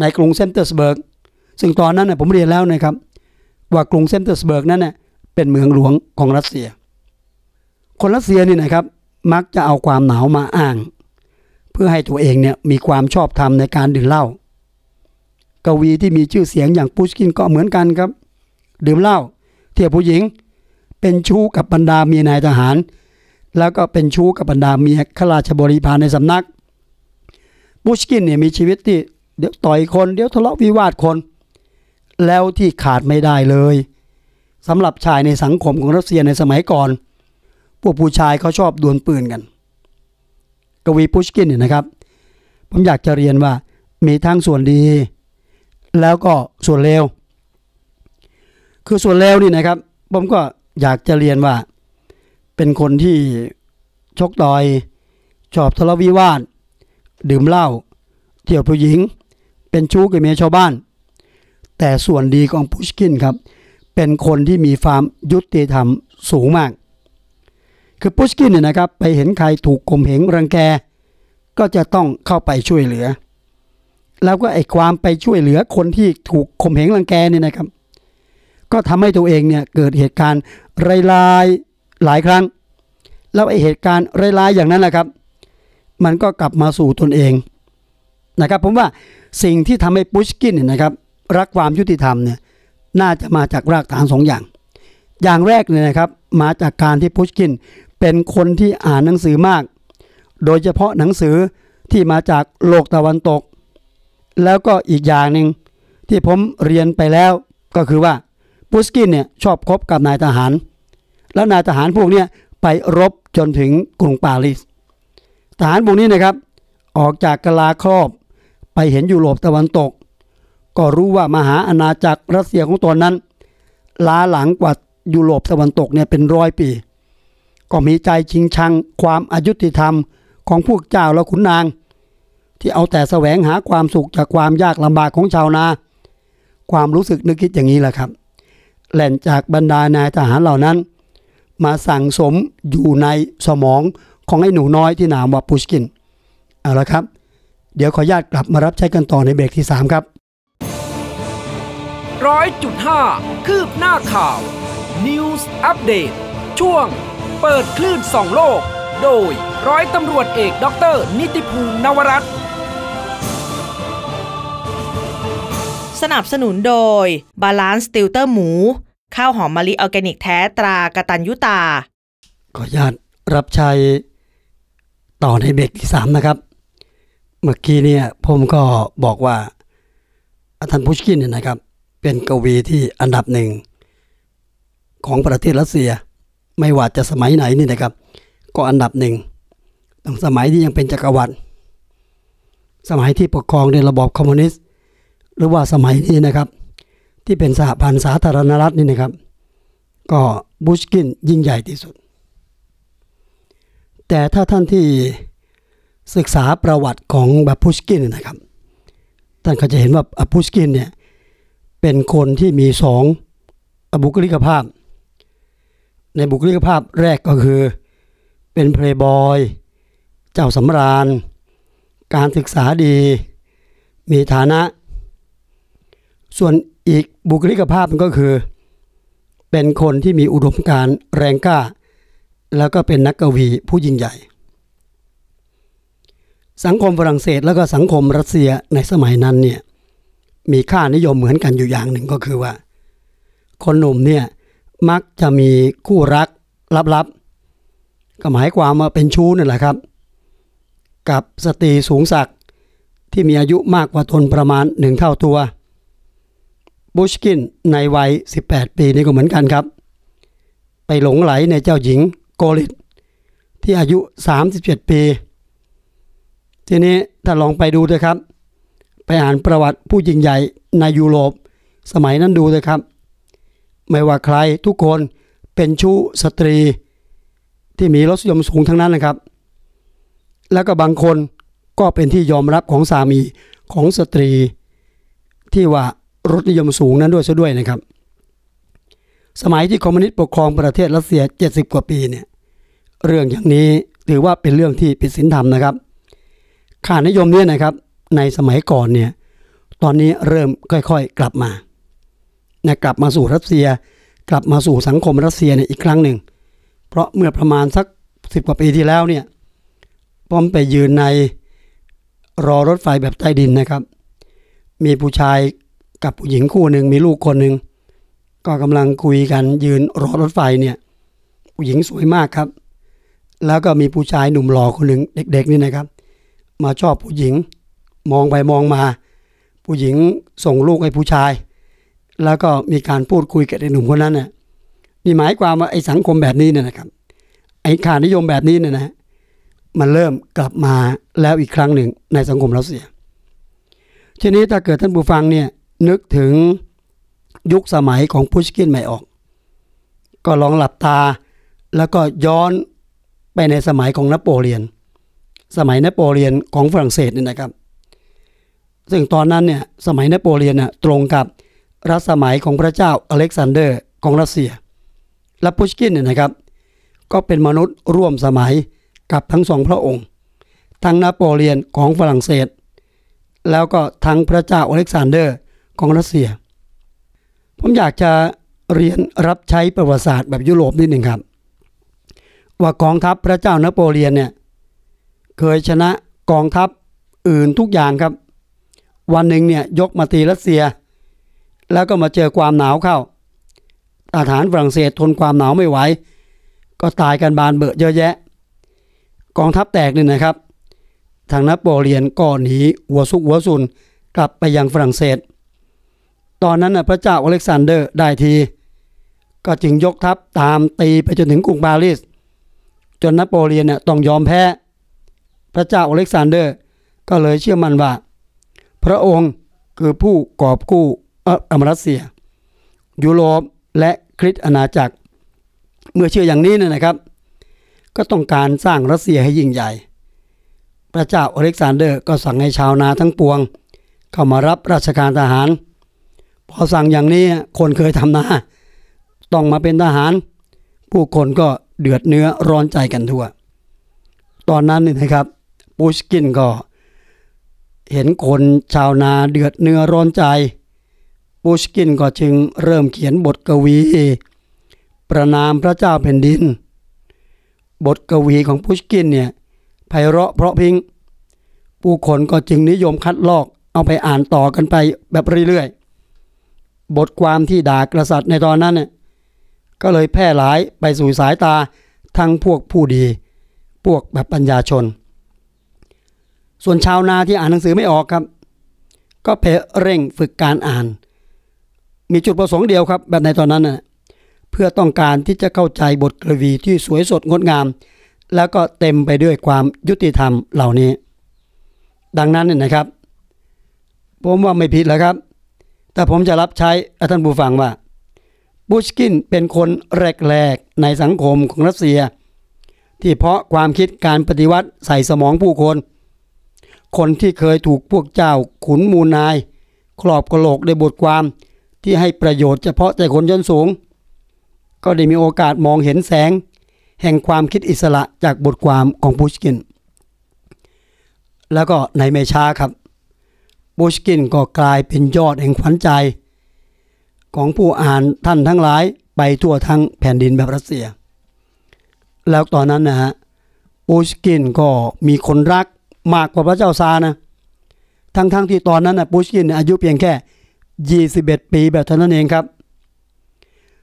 ในกรุงเซนเตอร์สเบิร์ก ซึ่งตอนนั้นผมเรียนแล้วนะครับว่ากรุงเซนเตอร์สเบิร์กนั้นเน่เป็นเมืองหลวงของรัสเซีย คนรัสเซียนี่นะครับมักจะเอาความหนาวมาอ้าง เพื่อให้ตัวเองเนี่ยมีความชอบธรรมในการดื่มเหล้ากวีที่มีชื่อเสียงอย่างปูชกินก็เหมือนกันครับ ดื่มเหล้าเที่ยวผู้หญิงเป็นชู้กับบรรดาเมียนายทหาร แล้วก็เป็นชู้กับบรรดาเมียข้าราชบริพารในสำนักบุชกินเนี่ยมีชีวิตที่เดี๋ยวต่อยคน เดี๋ยวทะเลาะวิวาทคน แล้วที่ขาดไม่ได้เลยสำหรับชายในสังคมของรัสเซียในสมัยก่อน พวกผู้ชายเขาชอบดวลปืนกัน กวีปุชกินเนี่ยนะครับ ผมอยากจะเรียนว่ามีทั้งส่วนดี แล้วก็ส่วนเลว คือส่วนเลวนี่นะครับ ผมก็อยากจะเรียนว่า เป็นคนที่ชกต่อยชอบทะเลาะวิวาทดื่มเหล้าเที่ยวผู้หญิงเป็นชู้กับเมียชาวบ้าน แต่ส่วนดีของพุชกินครับ เป็นคนที่มีความยุติธรรมสูงมาก คือพุชกินเนี่ยนะครับไปเห็นใครถูกกลมเหงรังแก ก็จะต้องเข้าไปช่วยเหลือ แล้วก็ไอ้ความไปช่วยเหลือคนที่ถูกข่มเหงรังแกเนี่ยนะครับก็ทำให้ตัวเองเนี่ยเกิดเหตุการณ์ไร้ลายหลายครั้ง แล้วไอเหตุการณ์ไร้ลายอย่างนั้นแหละครับ มันก็กลับมาสู่ตนเองนะครับ ผมว่าสิ่งที่ทำให้ปุชกินเนี่ยนะครับรักความยุติธรรมเนี่ยน่าจะมาจากรากฐานสองอย่าง อย่างแรกเนี่ยนะครับมาจากการที่ปุชกิน เป็นคนที่อ่านหนังสือมาก โดยเฉพาะหนังสือที่มาจากโลกตะวันตก แล้วก็อีกอย่างหนึ่งที่ผมเรียนไปแล้วก็คือว่าปุสกินเนี่ยชอบคบกับนายทหาร แล้วนายทหารพวกเนี้ยไปรบจนถึงกรุงปารีส ทหารพวกนี้นะครับ ออกจากกลาครอบไปเห็นยุโรปตะวันตก ก็รู้ว่ามหาอาณาจักรรัสเซียของตนนั้น ล้าหลังกว่ายุโรปตะวันตกเนี่ยเป็นร้อยปี ก็มีใจชิงชังความอายุติธรรมของพวกเจ้าและขุนนาง ที่เอาแต่แสวงหาความสุขจากความยากลำบากของชาวนา ความรู้สึกนึกคิดอย่างนี้แหละครับแหล่นจากบรรดานายทหารเหล่านั้น มาสั่งสมอยู่ในสมองของไอ้หนูน้อยที่นามว่าปุชกิน เอาละครับ เดี๋ยวขอญาตกลับมารับใช้กันต่อในเบรกที่ 3 ครับร้อยจุดห้าคืบหน้าข่าว News Update ช่วงเปิดคลื่นสองโลก โดยร้อยตำรวจเอกด็อกเตร์นิติภูมินวรัตน์สนับสนุนโดย Balance ลเตอร์หมู ข้าวหอมมะลิออร์แกนิกแท้ตรากตันยุตาขออนุญาตรับใช้ต่อในเบรกที่สามนะครับ เมื่อกี้เนี่ยผมก็บอกว่าอาจารย์พุชกินเนี่ยนะครับ เป็นกวีที่อันดับหนึ่ง ของประเทศรัสเซีย ไม่ว่าจะสมัยไหนนี่นะครับ ก็อันดับหนึ่งตั้งสมัยที่ยังเป็นจักรวรรดิสมัยที่ปกครองในระบอบคอมมิวนิสตหรือว่าสมัยนี้นะครับที่เป็นสหพันธ์สาธารณรัฐนี่นะครับก็บูชกินยิ่งใหญ่ที่สุด แต่ถ้าท่านที่ศึกษาประวัติของแบบบุชกินนะครับ ท่านก็จะเห็นว่าบุชกินเนี่ย เป็นคนที่มีสองบุคลิกภาพ ในบุคลิกภาพแรกก็คือเป็นเพลย์บอย เจ้าสำราญ การศึกษาดีมีฐานะส่วนอีกบุคลิกภาพมันก็คือ เป็นคนที่มีอุดมการแรงกล้า แล้วก็เป็นนักกวีผู้ยิ่งใหญ่ สังคมฝรั่งเศสแล้วก็สังคมรัสเซียในสมัยนั้นเนี่ยมีค่านิยมเหมือนกันอยู่อย่างหนึ่งก็คือว่า คนหนุ่มเนี่ยมักจะมีคู่รักลับๆ ก็หมายความว่าเป็นชู้นั่นแหละครับ กับสตรีสูงศักดิ์ที่มีอายุมากกว่าตนประมาณหนึ่งเท่าตัวบูชกินในวัย 18 ปีนี่ก็เหมือนกันครับ ไปหลงไหลในเจ้าหญิงโกลิตที่อายุ 37 ปี ทีนี้ถ้าลองไปดูเลยครับ ไปอ่านประวัติผู้ยิงใหญ่ในยุโรปสมัยนั้นดูเลยครับ ไม่ว่าใครทุกคนเป็นชู้สตรี ที่มีรสยมสูงทั้งนั้นนะครับ แล้วก็บางคนก็เป็นที่ยอมรับของสามีของสตรี ที่ว่ารสนิยมสูงนั้นด้วยซะด้วยนะครับ สมัยที่คอมมิวนิสต์ปกครองประเทศรัสเซีย 70 กว่าปีเนี่ย เรื่องอย่างนี้ถือว่าเป็นเรื่องที่ผิดศีลธรรมนะครับข่านิยมเนี่ยนะครับ ในสมัยก่อนเนี่ย ตอนนี้เริ่มค่อย ๆ กลับมานะกลับมาสู่รัสเซีย กลับมาสู่สังคมรัสเซียเนี่ยอีกครั้งหนึ่ง เพราะเมื่อประมาณสักสิบกว่าปีที่แล้วเนี่ยป้อมไปยืนในรอรถไฟแบบใต้ดินนะครับ มีผู้ชายกับผู้หญิงคู่หนึ่งมีลูกคนหนึ่ง ก็กำลังคุยกันยืนรอรถไฟเนี่ยผู้หญิงสวยมากครับ แล้วก็มีผู้ชายหนุ่มหล่อคนหนึ่งเด็กๆนี่นะครับ มาชอบผู้หญิงมองไปมองมา ผู้หญิงส่งลูกให้ผู้ชาย แล้วก็มีการพูดคุยกับไอ้หนุ่มคนนั้นน่ยนี่หมายความว่าไอ้สังคมแบบนี้เนี่ยนะครับ ไอ้ขานิยมแบบนี้เนี่ยนะมันเริ่มกลับมาแล้วอีกครั้งหนึ่งในสังคมเราเสีย ทีนี้ถ้าเกิดท่านผู้ฟังเนี่ยนึกถึงยุคสมัยของพุชกินใหม่ออก ก็ลองหลับตาแล้วก็ย้อนไปในสมัยของนโปเลียน สมัยนโปเลียนของฝรั่งเศสนี่นะครับ ซึ่งตอนนั้นเนี่ยสมัยนโปเลียนน่ะตรงกับรัชสมัยของพระเจ้าอเล็กซานเดอร์ของรัสเซีย และพุชกินเนี่ยนะครับ ก็เป็นมนุษย์ร่วมสมัยกับทั้งสองพระองค์ ทั้งนโปเลียนของฝรั่งเศส แล้วก็ทั้งพระเจ้าอเล็กซานเดอร์ของรัสเซีย ผมอยากจะเรียนรับใช้ประวัติศาสตร์แบบยุโรปนิดหนึ่งครับ ว่ากองทัพพระเจ้านโปเลียนเนี่ยเคยชนะกองทัพอื่นทุกอย่างครับ วันหนึ่งเนี่ยยกมาตีรัสเซีย แล้วก็มาเจอความหนาวเข้าทหารฝรั่งเศสทนความหนาวไม่ไหว ก็ตายกันบานเบอเยอะแยะ กองทัพแตกนี่นะครับ ทางนโปเลียนก็หนีหัวซุกหัวซุนกลับไปยังฝรั่งเศสตอนนั้นนะพระเจ้าอเล็กซานเดอร์ได้ที ก็จึงยกทัพตามตีไปจนถึงกรุงปารีส จนนโปเลียนเนี่ยต้องยอมแพ้พระเจ้าอเล็กซานเดอร์ก็เลยเชื่อมั่นว่า พระองค์คือผู้กอบกู้อเมรัสเซียยุโรปและคริสอาณาจักร เมื่อเชื่ออย่างนี้นนะครับ ก็ต้องการสร้างรัสเซียให้ยิ่งใหญ่ พระเจ้าอเล็กซานเดอร์ก็สั่งให้ชาวนาทั้งปวง เข้ามารับราชการทหารพอสั่งอย่างนี้คนเคยทำนาต้องมาเป็นทหาร ผู้คนก็เดือดเนื้อร้อนใจกันทั่ว ตอนนั้นนี่นะครับปูชกินก็ เห็นคนชาวนาเดือดเนื้อร้อนใจปูชกินก็จึงเริ่มเขียนบทกวีประนามพระเจ้าแผ่นดิน บทกวีของปูชกินเนี่ยไพเราะเพราะพิงผู้คนก็จึงนิยมคัดลอก เอาไปอ่านต่อกันไปแบบเรื่อยๆบทความที่ด่ากษัตริย์ในตอนนั้นเนี่ยก็เลยแพร่หลายไปสู่สายตาทั้งพวกผู้ดี พวกแบบปัญญาชน ส่วนชาวนาที่อ่านหนังสือไม่ออกครับ ก็เพเร่งฝึกการอ่าน มีจุดประสงค์เดียวครับแบบในตอนนั้นนะเพื่อต้องการที่จะเข้าใจบทกวีที่สวยสดงดงาม แล้วก็เต็มไปด้วยความยุติธรรมเหล่านี้ ดังนั้นนี่นะครับ ผมว่าไม่ผิดแล้วครับแต่ผมจะรับใช้ท่านผู้ฟังว่าบูชกินเป็นคนแรกๆในสังคมของรัสเซีย ที่เพราะความคิดการปฏิวัติใส่สมองผู้คน คนที่เคยถูกพวกเจ้าขุนมูนายครอบกระโหลกด้บทความที่ให้ประโยชน์เฉพาะแต่คนยนสูง ก็ได้มีโอกาสมองเห็นแสง แห่งความคิดอิสระจากบทความของบูชกิน แล้วก็ในไม่ช้าครับโบชกินก็กลายเป็นยอดแห่งขวัญใจของผู้อ่านท่านทั้งหลายไปทั่วทั้งแผ่นดินแบบรัสเซีย แล้วตอนนั้นนะฮะโบชกินก็มีคนรักมากกว่าพระเจ้าซานะทั้งๆทที่ตอนนั้นนะโบชกินอายุเพียงแค่21ปีแบบเท่านั้นเองครับ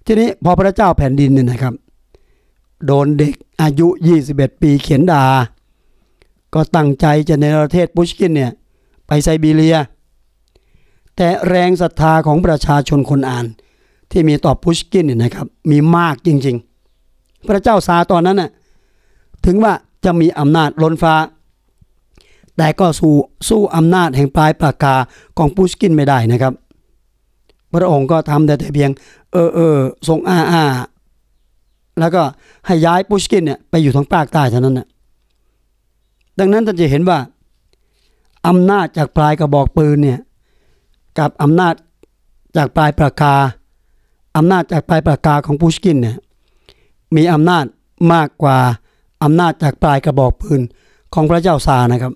ทีนี้พอพระเจ้าแผ่นดินเนี่ยนะครับ โดนเด็กอายุ 21 ปีเขียนดา่าก็ตั้งใจจะในประเทศบูชกินเนี่ยไปไซบีเรียแต่แรงศรัทธาของประชาชนคนอ่าน ที่มีต่อพุชกินเนี่ยนะครับมีมากจริงๆ พระเจ้าซาตอนนั้นน่ะถึงว่าจะมีอำนาจล้นฟ้า แต่ก็สู้สู้อำนาจแห่งปลายปากกาของพุชกินไม่ได้นะครับ พระองค์ก็ทำแต่แต่เพียง เออเออทรงอ้าอ้าแล้วก็ให้ย้ายพุชกินเนี่ยไปอยู่ทางภาคใต้เท่านั้นนะดังนั้นท่านจะเห็นว่าอำนาจจากปลายกระบอกปืนเนี่ยกับอำนาจจากปลายปากกาอำนาจจากปลายปากกาของปูชกินเนี่ยมีอำนาจมากกว่า อำนาจจากปลายกระบอกปืน ของพระเจ้าซานะครับ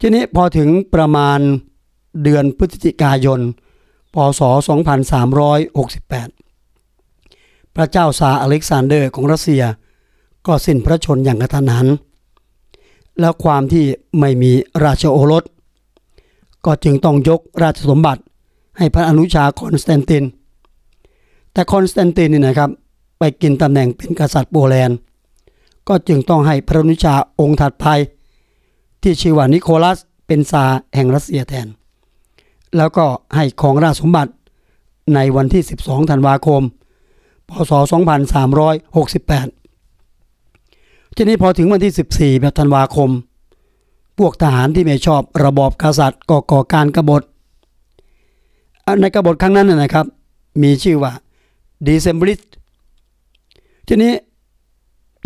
ทีนี้พอถึงประมาณเดือนพฤศจิกายนพศ2368พระเจ้าซาอเล็กซานเดอร์ของรัสเซีย ก็สิ้นพระชนอย่างกระทันหันและความที่ไม่มีราชโอรส ก็จึงต้องยกราชสมบัติให้พระอนุชาคอนสแตนตินแต่คอนสแตนตินนี่นะครับไปกินตำแหน่งเป็นกษัตริย์โปแลนด์ก็จึงต้องให้พระอนุชาองค์ถัดไปที่ชื่อว่านิโคลัสเป็นซาแห่งรัสเซียแทน แล้วก็ให้ของราชสมบัติในวันที่ 12ธันวาคมพศ2368ทีนี้พอถึงวันที่ 14ธันวาคม พวกทหารที่ไม่ชอบระบอบกษัตริย์ก็ก่อการกรบฏ ในกบฏครั้งนั้นนะครับ มีชื่อว่าดีเซมบริสทีนี้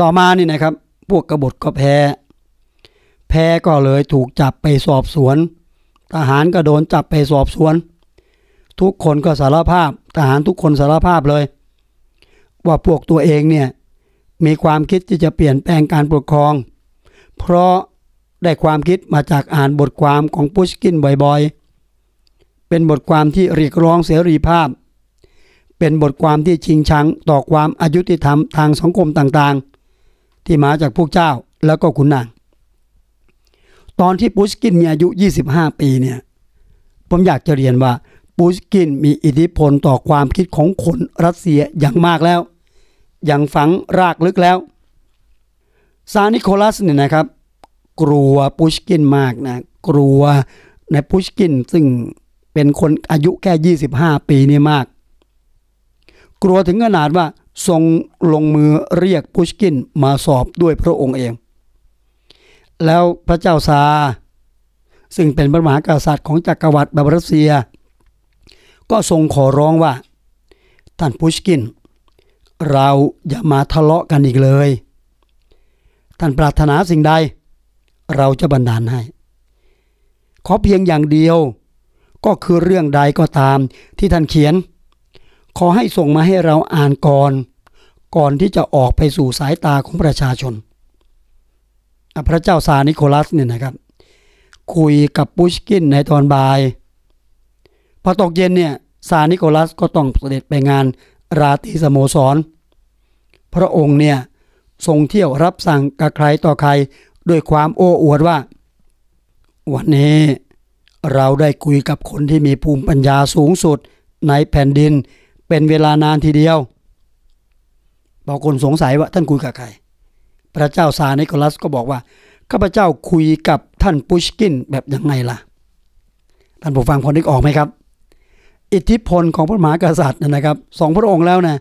ต่อมานี่นะครับ พวกกบฏก็แพ้ แพ้ก็เลยถูกจับไปสอบสวน ทหารก็โดนจับไปสอบสวน ทุกคนก็สารภาพ ทหารทุกคนสารภาพเลย ว่าพวกตัวเองเนี่ยมีความคิดที่จะเปลี่ยนแปลงการปกครอง เพราะได้ความคิดมาจากอ่านบทความของปุชกินบ่อยๆ เป็นบทความที่เรียกร้องเสรีภาพ เป็นบทความที่ชิงชังต่อความอายุติธรรมทางสังคมต่างๆ ที่มาจากพวกเจ้าแล้วก็ขุนนางตอนที่ปุชกินมีอายุ 25 ปีเนี่ยผมอยากจะเรียนว่าปุชกินมีอิทธิพลต่อความคิดของคนรัสเซียอย่างมากแล้วอย่างฝังรากลึกแล้วซานิโคลัสเนี่ยนะครับ กลัวปุชกินมากนะกลัวในปุชกินซึ่งเป็นคนอายุแค่25 ปีนี่มาก กลัวถึงขนาดว่าทรงลงมือเรียกปุชกินมาสอบด้วยพระองค์เอง แล้วพระเจ้าซาซึ่งเป็นพระมหากษัตริย์ ของจักรวรรดิบาบรัสเซีย ก็ทรงขอร้องว่าท่านปุชกินเราอย่ามาทะเลาะกันอีกเลย ท่านปรารถนาสิ่งใด เราจะบันดาลให้ ขอเพียงอย่างเดียว ก็คือเรื่องใดก็ตามที่ท่านเขียน ขอให้ส่งมาให้เราอ่านก่อน ก่อนที่จะออกไปสู่สายตาของประชาชน พระเจ้าซานิโคลัสเนี่ยนะครับ คุยกับปุชกินในตอนบ่าย พอตกเย็นเนี่ย ซานิโคลัสก็ต้องเสด็จไปงานราตรีสโมสรพระองค์เนี่ยทรงเที่ยวรับสั่งกับใครต่อใครด้วยความโอ้อวดว่า วันนี้เราได้คุยกับคนที่มีภูมิปัญญาสูงสุด ในแผ่นดิน เป็นเวลานานทีเดียวบางคนสงสัยว่าท่านคุยกับใคร พระเจ้าซานิโคลัสก็บอกว่าข้าพเจ้าคุยกับท่าน ปุชกินแบบยังไงล่ะท่านผู้ฟังพอนึกออกไหมครับ อิทธิพลของพระมหากษัตริย์นะครับสองพระองค์แล้วนะ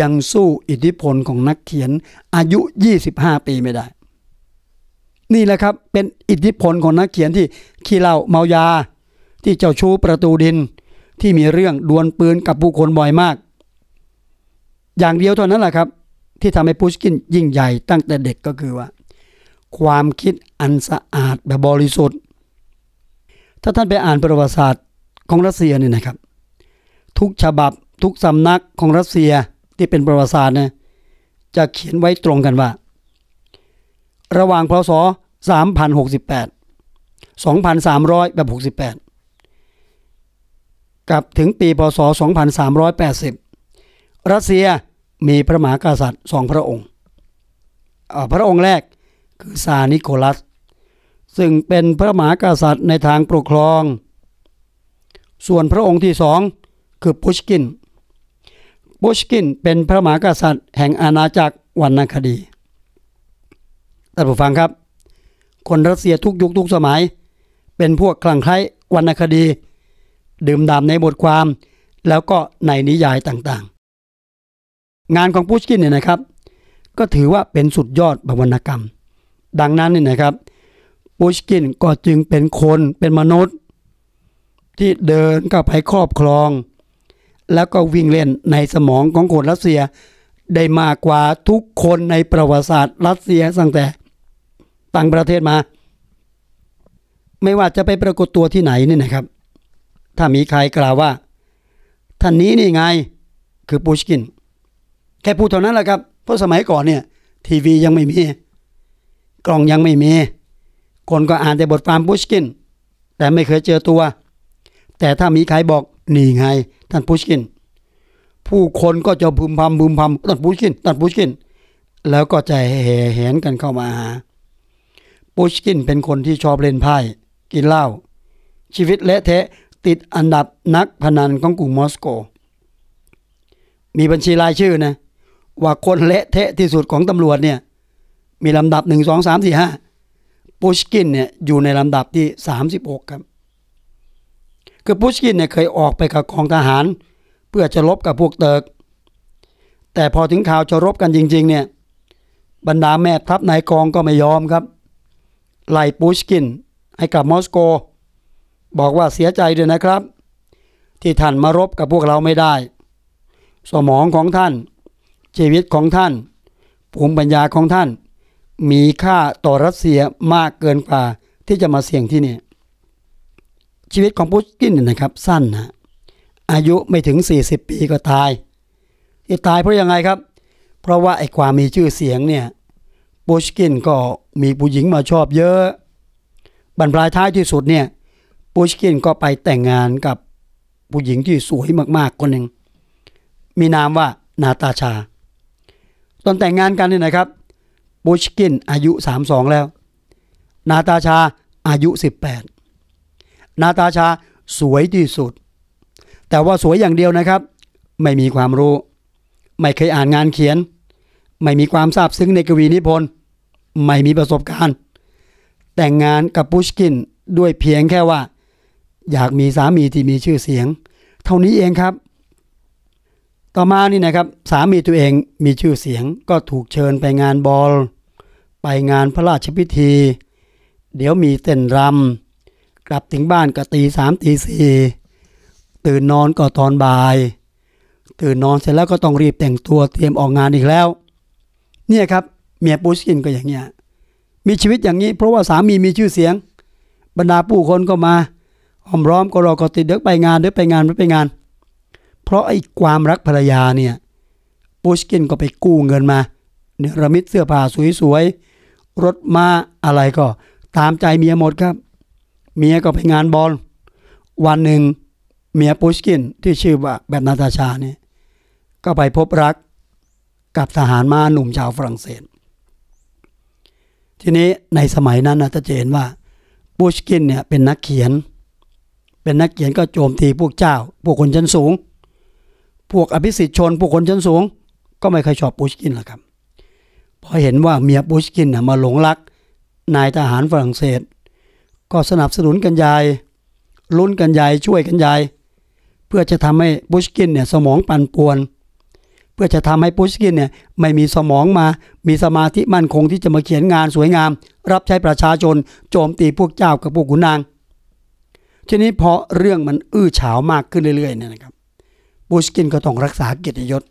ยังสู้อิทธิพลของนักเขียนอายุ 25 ปีไม่ได้ นี่แหละครับเป็นอิทธิพลของนักเขียนที่ขี้เหล้าเมายา ที่เจ้าชู้ประตูดินที่มีเรื่องดวลปืนกับผู้คนบ่อยมาก อย่างเดียวเท่านั้นแหละครับ ที่ทำให้พุชกินยิ่งใหญ่ตั้งแต่เด็กก็คือว่า ความคิดอันสะอาดแบบบริสุทธิ์ ถ้าท่านไปอ่านประวัติศาสตร์ของรัสเซียเนี่ยนะครับ ทุกฉบับทุกสำนักของรัสเซียที่เป็นประวัติศาสตร์นะจะเขียนไว้ตรงกันว่า ระหว่างพศ3068 2,300แบบ68 กับถึงปีพศ 2,380 รัสเซียมีพระมหากษัตริย์สองพระองค์ พระองค์แรกคือ ซานิโคลัส ซึ่งเป็นพระมหากษัตริย์ในทางปกครอง ส่วนพระองค์ที่สองคือ ปุชกินบุชกินเป็นพระมหากษัตริย์แห่งอาณาจักรวรรณคดีท่านผู้ฟังครับ คนรัสเซียทุกยุคทุกสมัย เป็นพวกคลั่งไคล้วรรณคดี ดื่มด่ำในบทความ แล้วก็ในนิยายต่างๆ งานของปุชกินเนี่ยนะครับ ก็ถือว่าเป็นสุดยอดบวรรณกรรม ดังนั้นเนี่ยนะครับปุชกินก็จึงเป็นคนเป็นมนุษย์ที่เดินเข้าไปครอบครองแล้วก็วิ่งเล่นในสมองของคนรัสเซีย ได้มากกว่าทุกคนในประวัติศาสตร์รัสเซียตั้งแต่ต่างประเทศมา ไม่ว่าจะไปปรากฏตัวที่ไหนนี่นะครับ ถ้ามีใครกล่าวว่าท่านนี้นี่ไง คือปูชกิน แค่พูดเท่านั้นแหละครับ เพราะสมัยก่อนเนี่ย ทีวียังไม่มี กล่องยังไม่มี คนก็อ่านแต่บทความปูชกิน แต่ไม่เคยเจอตัว แต่ถ้ามีใครบอกนี่ไง ท่านพูชกิน ผู้คนก็จะพึมพำพึมพำท่านพูชกิน ท่านพูชกิน แล้วก็จะแห่แหนกันเข้ามาหาพูชกินเป็นคนที่ชอบเล่นไพ่กินเหล้าชีวิตเละเทะติดอันดับนักพนันของกรุงมอสโก มีบัญชีรายชื่อนะว่าคนเละเทะที่สุดของตำรวจเนี่ยมีลำดับหนึ่งสองสามสี่ห้าปูชกินเนี่ยอยู่ในลำดับที่สามสิบหกครับคือปุชกินเนี่ยเคยออกไปกับกองทหาร เพื่อจะรบกับพวกเติร์ก แต่พอถึงข่าวจะรบกันจริง ๆ เนี่ยบรรดาแม่ทัพนายกองก็ไม่ยอมครับไล่ปุชกินให้กลับมอสโก บอกว่าเสียใจด้วยนะครับ ที่ท่านมารบกับพวกเราไม่ได้ สมองของท่าน ชีวิตของท่านภูมิปัญญาของท่าน มีค่าต่อรัสเซียมากเกินกว่าที่จะมาเสี่ยงที่นี่ชีวิตของพุชกินนะครับสั้นนะอายุไม่ถึง 40 ปีก็ตายที่ตายเพราะยังไงครับ เพราะว่าไอ้ความมีชื่อเสียงเนี่ยปุชกินก็มีผู้หญิงมาชอบเยอะบรรปลายท้ายที่สุดเนี่ยปุชกินก็ไปแต่งงานกับผู้หญิงที่สวยมากๆคนหนึ่งมีนามว่านาตาชาตอนแต่งงานกันเนี่ยนะครับปุชกินอายุ 32 แล้ว นาตาชาอายุ 18นาตาชาสวยที่สุด แต่ว่าสวยอย่างเดียวนะครับ ไม่มีความรู้ ไม่เคยอ่านงานเขียน ไม่มีความทราบซึ้งในกวีนิพนธ์ไม่มีประสบการณ์แต่งงานกับปุชกินด้วยเพียงแค่ว่า อยากมีสามีที่มีชื่อเสียง เท่านี้เองครับ ต่อมานี่นะครับสามีตัวเองมีชื่อเสียง ก็ถูกเชิญไปงานบอลไปงานพระราชพิธี เดี๋ยวมีเต้นรำกลับถึงบ้านก็ตีสามตีสี่ตื่นนอนก็ตอนบ่าย ตื่นนอนเสร็จแล้วก็ต้องรีบแต่งตัวเตรียมออกงานอีกแล้ว เนี่ยครับเมียปูชกินก็อย่างเงี้ยมีชีวิตอย่างนี้ เพราะว่าสามีมีชื่อเสียง บรรดาผู้คนก็มาหอมร้อมก็รอก็ติดเด็กไปงาน เด็กไปงานเด่กไปงาน เพราะไอ้ความรักภรรยาเนี่ยปูชกินก็ไปกู้เงินมาเนรมิตเสื้อผ้าสวยๆรถมาอะไรก็ ตามใจเมียหมดครับเมียก็ไปงานบอลวันหนึ่งเมียปุชกินที่ชื่อว่าแบบนาตาชาเนี่ยก็ไปพบรักกับทหารม้าหนุ่มชาวฝรั่งเศส ทีนี้ในสมัยนั้นนะจะเห็นว่าปุชกินเนี่ยเป็นนักเขียน เป็นนักเขียนก็โจมตีพวกเจ้าพวกคนชั้นสูง พวกอภิสิทธิชนพวกคนชั้นสูง ก็ไม่เคยชอบปุชกินหรอกครับพอเห็นว่าเมียปุชกินน่ยมาหลงรักนายทหารฝรั่งเศสก็สนับสนุนกันยายลุ้นกันยายช่วยกันยายเพื่อจะทำให้บุชกินเนี่ยสมองปั่นป่วน เพื่อจะทำให้บุชกินเนี่ยไม่มีสมองมามีสมาธิมั่นคงที่จะมาเขียนงานสวยงาม รับใช้ประชาชน โจมตีพวกเจ้ากับพวกขุนนาง ทีนี้พอเรื่องมันอื้อฉาวมากขึ้นเรื่อยๆเนี่ยนะครับ บุชกินก็ต้องรักษาเกียรติยศ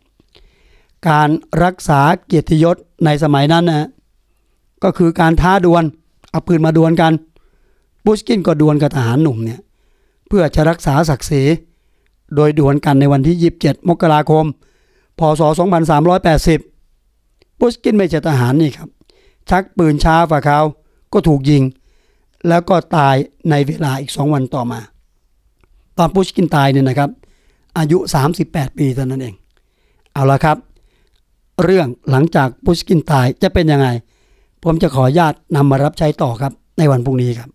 การรักษาเกียรติยศในสมัยนั้นนะก็คือการท้าดวลเอาปืนมาดวลกันบุชกินก็ดวลกับทหารหนุ่มเนี่ยเพื่อจะรักษาศักดิ์ศรีโดยดวลกันในวันที่ 27 มกราคมพศ2380บุชกินไม่ใช่ทหารนี่ครับ ชักปืนช้าฝ่าเขาก็ถูกยิง แล้วก็ตายในเวลาอีก 2 วันต่อมา ตอนบุชกินตายเนี่ยนะครับ อายุ 38 ปีเท่านั้นเอง เอาละครับ เรื่องหลังจากบุชกินตายจะเป็นยังไง ผมจะขอญาตินำมารับใช้ต่อครับในวันพรุ่งนี้ครับ